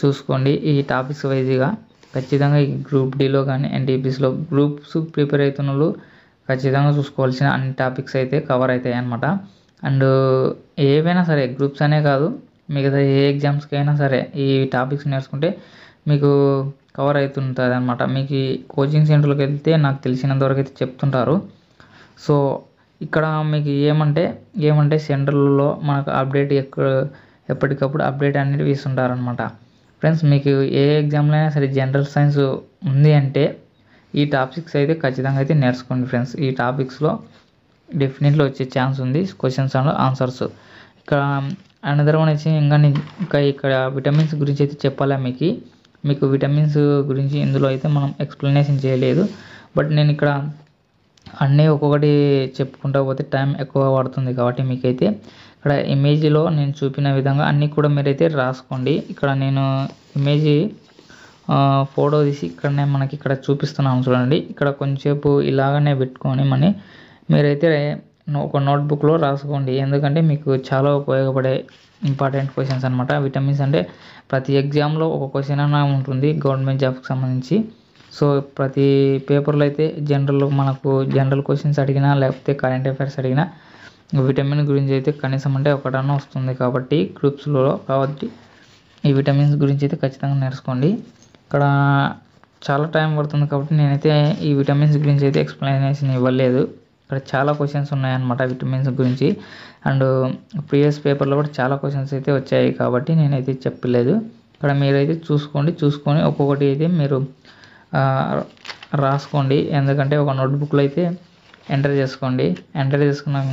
[SPEAKER 1] చూసుకోండి ఈ టాపిక్స్ వైజ్గా ఖచ్చితంగా ఈ గ్రూప్ డీలో కానీ ఎన్టీపీసీలో గ్రూప్స్ ప్రిపేర్ అవుతున్న వాళ్ళు ఖచ్చితంగా చూసుకోవాల్సిన అన్ని టాపిక్స్ అయితే కవర్ అవుతాయి అన్నమాట అండ్ ఏవైనా సరే గ్రూప్స్ అనే కాదు మిగతా ఏ ఎగ్జామ్స్కైనా సరే ఈ టాపిక్స్ నేర్చుకుంటే మీకు కవర్ అవుతుంటుంది అనమాట మీకు ఈ కోచింగ్ సెంటర్లోకి వెళ్తే నాకు తెలిసినంతవరకు అయితే చెప్తుంటారు సో ఇక్కడ మీకు ఏమంటే ఏమంటే సెంటర్లలో మనకు అప్డేట్ ఎక్కడ ఎప్పటికప్పుడు అప్డేట్ అనేది ఇస్తుంటారనమాట ఫ్రెండ్స్ మీకు ఏ ఎగ్జామ్లో అయినా సరే జనరల్ సైన్స్ ఉంది అంటే ఈ టాపిక్స్ అయితే ఖచ్చితంగా అయితే నేర్చుకోండి ఫ్రెండ్స్ ఈ టాపిక్స్లో డెఫినెట్లీ వచ్చే ఛాన్స్ ఉంది క్వశ్చన్స్ అండ్ ఆన్సర్స్ ఇక్కడ అనదర్ వన్ వచ్చి ఇంకా ఇంకా ఇక్కడ విటమిన్స్ గురించి అయితే చెప్పాలా మీకు మీకు విటమిన్స్ గురించి ఇందులో అయితే మనం ఎక్స్ప్లెనేషన్ చేయలేదు బట్ నేను ఇక్కడ అన్నీ ఒక్కొక్కటి చెప్పుకుంటా పోతే టైం ఎక్కువ పడుతుంది కాబట్టి మీకైతే ఇక్కడ ఇమేజ్లో నేను చూపిన విధంగా అన్నీ కూడా మీరైతే రాసుకోండి ఇక్కడ నేను ఇమేజ్ ఫోటో తీసి ఇక్కడనే మనకి ఇక్కడ చూపిస్తున్నాను చూడండి ఇక్కడ కొంచెంసేపు ఇలాగనే పెట్టుకొని మనీ మీరైతే ఒక నోట్బుక్లో రాసుకోండి ఎందుకంటే మీకు చాలా ఉపయోగపడే ఇంపార్టెంట్ క్వశ్చన్స్ అనమాట విటమిన్స్ అంటే ప్రతి ఎగ్జామ్లో ఒక క్వశ్చన్ అన్నా ఉంటుంది గవర్నమెంట్ జాబ్కి సంబంధించి సో ప్రతి పేపర్లో అయితే జనరల్ మనకు జనరల్ క్వశ్చన్స్ అడిగినా లేకపోతే కరెంట్ అఫైర్స్ అడిగినా విటమిన్ గురించి అయితే కనీసం అంటే ఒకటన్నా వస్తుంది కాబట్టి గ్రూప్స్లో కాబట్టి ఈ విటమిన్స్ గురించి అయితే ఖచ్చితంగా నేర్చుకోండి ఇక్కడ చాలా టైం పడుతుంది కాబట్టి నేనైతే ఈ విటమిన్స్ గురించి అయితే ఎక్స్ప్లెనేషన్ ఇవ్వలేదు ఇక్కడ చాలా క్వశ్చన్స్ ఉన్నాయన్నమాట విటమిన్స్ గురించి అండ్ ప్రీవియస్ పేపర్లో కూడా చాలా క్వశ్చన్స్ అయితే వచ్చాయి కాబట్టి నేనైతే చెప్పలేదు ఇక్కడ మీరైతే చూసుకోండి చూసుకొని ఒక్కొక్కటి అయితే మీరు రాసుకోండి ఎందుకంటే ఒక నోట్బుక్లో అయితే ఎంటర్ చేసుకోండి ఎంటర్ చేసుకున్నాం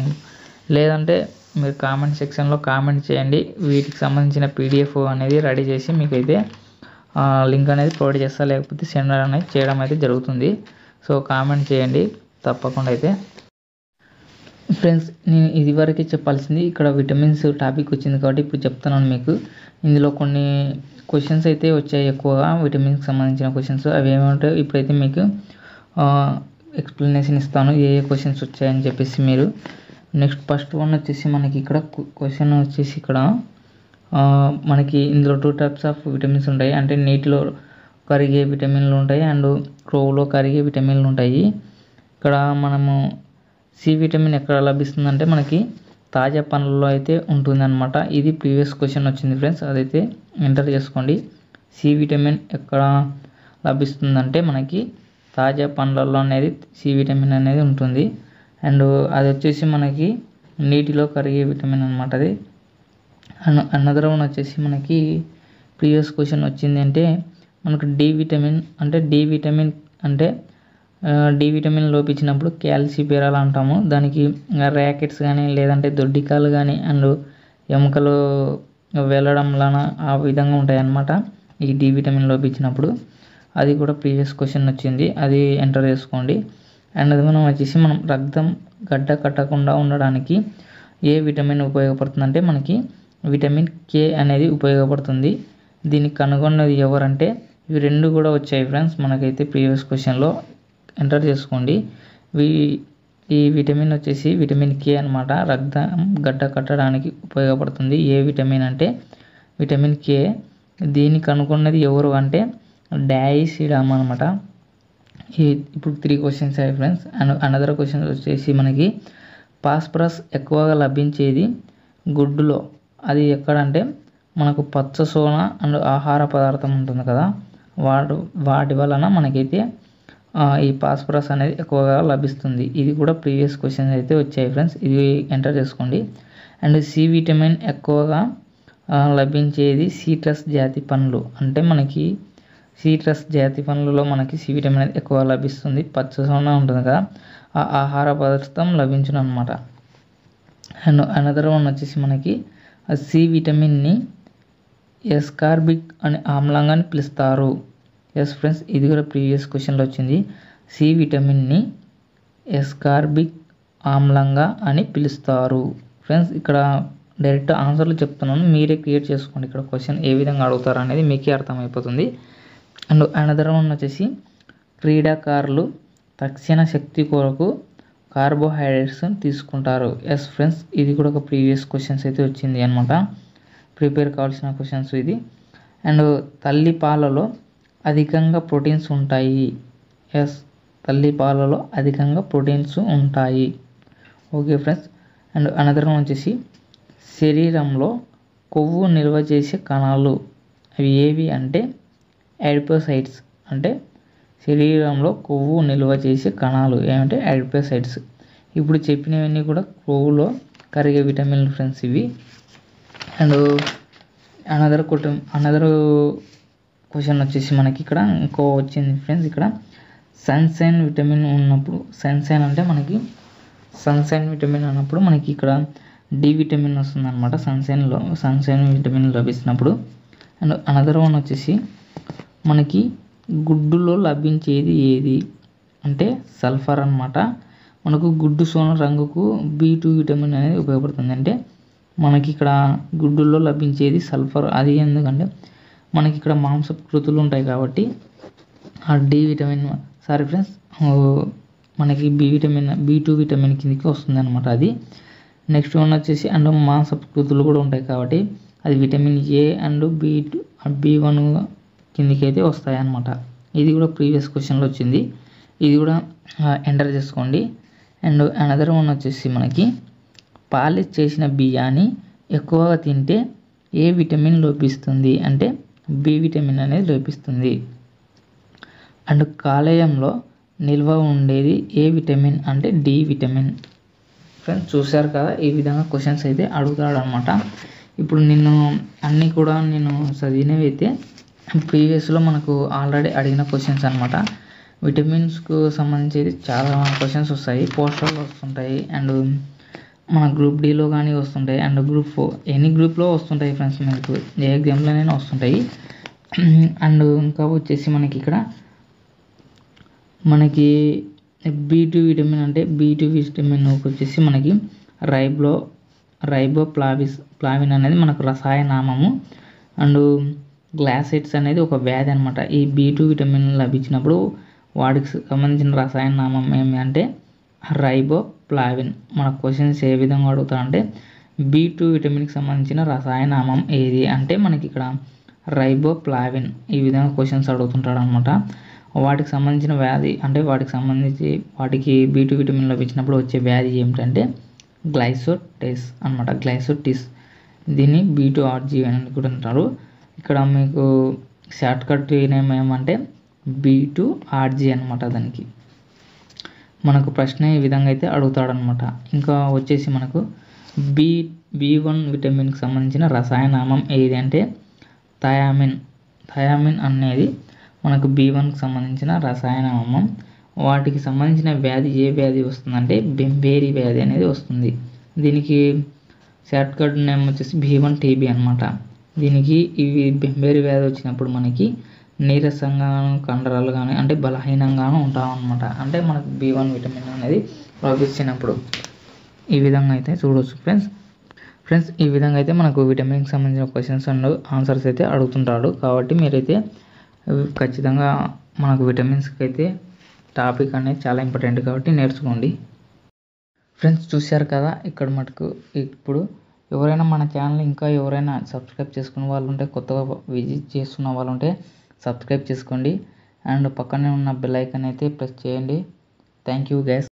[SPEAKER 1] లేదంటే మీరు కామెంట్ సెక్షన్లో కామెంట్ చేయండి వీటికి సంబంధించిన పీడిఎఫ్ అనేది రెడీ చేసి మీకైతే లింక్ అనేది ప్రొవైడ్ చేస్తా లేకపోతే సెండ్ అనేది చేయడం అయితే జరుగుతుంది సో కామెంట్ చేయండి తప్పకుండా అయితే ఫ్రెండ్స్ నేను ఇదివరకే చెప్పాల్సింది ఇక్కడ విటమిన్స్ టాపిక్ వచ్చింది కాబట్టి ఇప్పుడు చెప్తున్నాను మీకు ఇందులో కొన్ని క్వశ్చన్స్ అయితే వచ్చాయి ఎక్కువగా విటమిన్స్కి సంబంధించిన క్వశ్చన్స్ అవి ఏమంటాయో ఇప్పుడైతే మీకు ఎక్స్ప్లెనేషన్ ఇస్తాను ఏ ఏ క్వశ్చన్స్ వచ్చాయని చెప్పేసి మీరు నెక్స్ట్ ఫస్ట్ వన్ వచ్చేసి మనకి ఇక్కడ క్వశ్చన్ వచ్చేసి ఇక్కడ మనకి ఇందులో టూ టైప్స్ ఆఫ్ విటమిన్స్ ఉంటాయి అంటే నీటిలో కరిగే విటమిన్లు ఉంటాయి అండ్ క్రోవ్లో కరిగే విటమిన్లు ఉంటాయి ఇక్కడ మనము సి విటమిన్ ఎక్కడ లభిస్తుందంటే మనకి తాజా పండ్లలో అయితే ఉంటుందన్నమాట ఇది ప్రీవియస్ క్వశ్చన్ వచ్చింది ఫ్రెండ్స్ అదైతే ఎంటర్ చేసుకోండి సి విటమిన్ ఎక్కడ లభిస్తుందంటే మనకి తాజా పండ్లలో అనేది సి విటమిన్ అనేది ఉంటుంది అండ్ అది వచ్చేసి మనకి నీటిలో కరిగే విటమిన్ అనమాట అది అనదర్ వన్ వచ్చేసి మనకి ప్రీవియస్ క్వశ్చన్ వచ్చింది అంటే మనకు డి విటమిన్ అంటే డి విటమిన్ అంటే డి విటమిన్ లోపించినప్పుడు క్యాల్సిపెరాల్ అంటాము దానికి ర్యాకెట్స్ కానీ లేదంటే దొడ్డికాలు కానీ అండ్ ఎముకలు వెళ్ళడం వలన ఆ విధంగా ఉంటాయన్నమాట ఈ డి విటమిన్ లోపించినప్పుడు అది కూడా ప్రీవియస్ క్వశ్చన్ వచ్చింది అది ఎంటర్ చేసుకోండి అండ్ అది మనం వచ్చేసి మనం రక్తం గడ్డ కట్టకుండా ఉండడానికి ఏ విటమిన్ ఉపయోగపడుతుందంటే మనకి విటమిన్ కే అనేది ఉపయోగపడుతుంది దీన్ని కనుగొన్నది ఎవరంటే ఇవి రెండు కూడా వచ్చాయి ఫ్రెండ్స్ మనకైతే ప్రీవియస్ క్వశ్చన్లో ఎంటర్ చేసుకోండి వీ ఈ విటమిన్ వచ్చేసి విటమిన్ కే అనమాట రక్తం గడ్డ కట్టడానికి ఉపయోగపడుతుంది ఏ విటమిన్ అంటే విటమిన్ కే దీన్ని కనుక్కున్నది ఎవరు అంటే డయాసిడామ్ అనమాట ఈ ఇప్పుడు త్రీ క్వశ్చన్స్ అయ్యాయి ఫ్రెండ్స్ అండ్ అనదర్ క్వశ్చన్స్ వచ్చేసి మనకి పాస్పరస్ ఎక్కువగా లభించేది గుడ్డులో అది ఎక్కడంటే మనకు పచ్చ సోన అండ్ ఆహార పదార్థం ఉంటుంది కదా వాడు వాటి వలన మనకైతే ఈ పాస్పరస్ అనేది ఎక్కువగా లభిస్తుంది ఇది కూడా ప్రీవియస్ క్వశ్చన్ అయితే వచ్చాయి ఫ్రెండ్స్ ఇది ఎంటర్ చేసుకోండి అండ్ సి విటమిన్ ఎక్కువగా లభించేది సీట్రస్ జాతి పండ్లు అంటే మనకి సీట్రస్ జాతి పండ్లలో మనకి సి విటమిన్ అనేది ఎక్కువ లభిస్తుంది పచ్చసోన ఉంటుంది కదా ఆ ఆహార పదార్థం లభించును అనమాట అండ్ అనదర్ వన్ వచ్చేసి మనకి సి విటమిన్ని ఎస్కార్బిక్ అనే ఆమ్లంగా పిలుస్తారు ఎస్ ఫ్రెండ్స్ ఇది కూడా ప్రీవియస్ క్వశ్చన్లో వచ్చింది సి విటమిన్ని ఎస్కార్బిక్ ఆమ్లంగా అని పిలుస్తారు ఫ్రెండ్స్ ఇక్కడ డైరెక్ట్ ఆన్సర్లు చెప్తున్నాను మీరే క్రియేట్ చేసుకోండి ఇక్కడ క్వశ్చన్ ఏ విధంగా అడుగుతారు అనేది మీకే అర్థమైపోతుంది అండ్ అనదర్ వన్ వచ్చేసి క్రీడాకారులు తక్షణ శక్తి కొరకు కార్బోహైడ్రేట్స్ తీసుకుంటారు ఎస్ ఫ్రెండ్స్ ఇది కూడా ఒక ప్రీవియస్ క్వశ్చన్స్ అయితే వచ్చింది అనమాట ప్రిపేర్ కావాల్సిన క్వశ్చన్స్ ఇది అండ్ తల్లి పాలలో అధికంగా ప్రోటీన్స్ ఉంటాయి ఎస్ పాలలో అధికంగా ప్రోటీన్స్ ఉంటాయి ఓకే ఫ్రెండ్స్ అండ్ అనంతరం వచ్చేసి శరీరంలో కొవ్వు నిల్వ చేసే కణాలు అవి ఏవి అంటే యాడిపోసైట్స్ అంటే శరీరంలో కొవ్వు నిల్వ చేసే కణాలు ఏమంటే యాడిపోసైట్స్ ఇప్పుడు చెప్పినవన్నీ కూడా కొవ్వులో కరిగే విటమిన్లు ఫ్రెండ్స్ ఇవి అండ్ అనదర్ కుటుంబ అనదరు క్వశ్చన్ వచ్చేసి మనకి ఇక్కడ ఇంకో వచ్చింది ఫ్రెండ్స్ ఇక్కడ సన్సైన్ విటమిన్ ఉన్నప్పుడు సన్సైన్ అంటే మనకి సన్సైన్ విటమిన్ అన్నప్పుడు మనకి ఇక్కడ డి విటమిన్ వస్తుంది అనమాట సన్సైన్లో సన్సైన్ విటమిన్ లభిస్తున్నప్పుడు అండ్ అనదర్ వన్ వచ్చేసి మనకి గుడ్డులో లభించేది ఏది అంటే సల్ఫర్ అనమాట మనకు గుడ్డు సోన రంగుకు బి టూ విటమిన్ అనేది ఉపయోగపడుతుంది అంటే మనకి ఇక్కడ గుడ్డుల్లో లభించేది సల్ఫర్ అది ఎందుకంటే మనకి ఇక్కడ మాంస కృతులు ఉంటాయి కాబట్టి ఆ డి విటమిన్ సారీ ఫ్రెండ్స్ మనకి B vitamin B two vitamin కిందకి వస్తుంది అనమాట అది నెక్స్ట్ వన్ వచ్చేసి అండ్ మాంస కృతులు కూడా ఉంటాయి కాబట్టి అది vitamin A and B two B one కిందకి అయితే వస్తాయి అనమాట ఇది కూడా ప్రీవియస్ క్వశ్చన్లో వచ్చింది ఇది కూడా ఎంటర్ చేసుకోండి అండ్ అనదర్ వన్ వచ్చేసి మనకి పాలిష్ చేసిన బియ్యాన్ని ఎక్కువగా తింటే ఏ విటమిన్ లోపిస్తుంది అంటే బి విటమిన్ అనేది లభిస్తుంది అండ్ కాలేయంలో నిల్వ ఉండేది ఏ విటమిన్ అంటే డి విటమిన్ ఫ్రెండ్స్ చూశారు కదా ఈ విధంగా క్వశ్చన్స్ అయితే అడుగుతాడు అనమాట ఇప్పుడు నేను అన్నీ కూడా నేను చదివినవి అయితే ప్రీవియస్లో మనకు ఆల్రెడీ అడిగిన క్వశ్చన్స్ అనమాట విటమిన్స్కు సంబంధించి చాలా క్వశ్చన్స్ వస్తాయి పోస్టర్లు వస్తుంటాయి అండ్ మన గ్రూప్ డీలో కానీ వస్తుంటాయి అండ్ గ్రూప్ ఫోర్ ఎనీ గ్రూప్లో వస్తుంటాయి ఫ్రెండ్స్ మీకు ఏ ఎగ్జామ్లోనైనా వస్తుంటాయి అండ్ ఇంకా వచ్చేసి మనకి ఇక్కడ మనకి బీ టూ విటమిన్ అంటే బీ టూ విటమిన్ వచ్చేసి మనకి రైబ్లో రైబో ప్లావిస్ ప్లావిన్ అనేది మనకు రసాయనామము అండ్ గ్లాసెట్స్ అనేది ఒక వ్యాధి అనమాట ఈ బీ టూ విటమిన్ లభించినప్పుడు వాటికి సంబంధించిన రసాయనామం ఏమి అంటే రైబో ప్లావిన్ మన క్వశ్చన్స్ ఏ విధంగా అడుగుతారంటే బి టూ విటమిన్కి సంబంధించిన రసాయనామం ఏది అంటే మనకి ఇక్కడ రైబో ప్లావిన్ ఈ విధంగా క్వశ్చన్స్ అడుగుతుంటాడు అనమాట వాటికి సంబంధించిన వ్యాధి అంటే వాటికి సంబంధించి వాటికి బీ టూ విటమిన్ లభించినప్పుడు వచ్చే వ్యాధి ఏమిటంటే గ్లైసోటెస్ అనమాట గ్లైసోటిస్ దీన్ని బీ టూ ఆర్జీ అని కూడా అంటారు ఇక్కడ మీకు షార్ట్ కట్ నేమ్ ఏమంటే బీ టూ ఆర్జీ అనమాట దానికి మనకు ప్రశ్న ఈ విధంగా అయితే అడుగుతాడనమాట ఇంకా వచ్చేసి మనకు బి బి వన్ విటమిన్కి సంబంధించిన రసాయనామం ఏది అంటే థయామిన్ థయామిన్ అనేది మనకు బి వన్కి సంబంధించిన రసాయనామం వాటికి సంబంధించిన వ్యాధి ఏ వ్యాధి వస్తుందంటే బెంబేరి వ్యాధి అనేది వస్తుంది దీనికి షార్ట్కట్ నేమ్ వచ్చేసి బీ వన్ టీబీ అనమాట దీనికి ఇవి బెంబేరి వ్యాధి వచ్చినప్పుడు మనకి నీరసంగాను కండరాలు కానీ అంటే బలహీనంగాను ఉంటాం అనమాట అంటే మనకు బి వన్ విటమిన్ అనేది లభించినప్పుడు ఈ విధంగా అయితే చూడవచ్చు ఫ్రెండ్స్ ఫ్రెండ్స్ ఈ విధంగా అయితే మనకు విటమిన్కి సంబంధించిన క్వశ్చన్స్ అండ్ ఆన్సర్స్ అయితే అడుగుతుంటాడు కాబట్టి మీరైతే ఖచ్చితంగా మనకు విటమిన్స్కి అయితే టాపిక్ అనేది చాలా ఇంపార్టెంట్ కాబట్టి నేర్చుకోండి ఫ్రెండ్స్ చూశారు కదా ఇక్కడ మటుకు ఇప్పుడు ఎవరైనా మన ఛానల్ ఇంకా ఎవరైనా సబ్స్క్రైబ్ చేసుకున్న వాళ్ళు ఉంటే కొత్తగా విజిట్ చేస్తున్న వాళ్ళు ఉంటే సబ్స్క్రైబ్ చేసుకోండి అండ్ పక్కనే ఉన్న బెల్ ఐకాన్ అయితే ప్రెస్ చేయండి థ్యాంక్ యూ గ్యాస్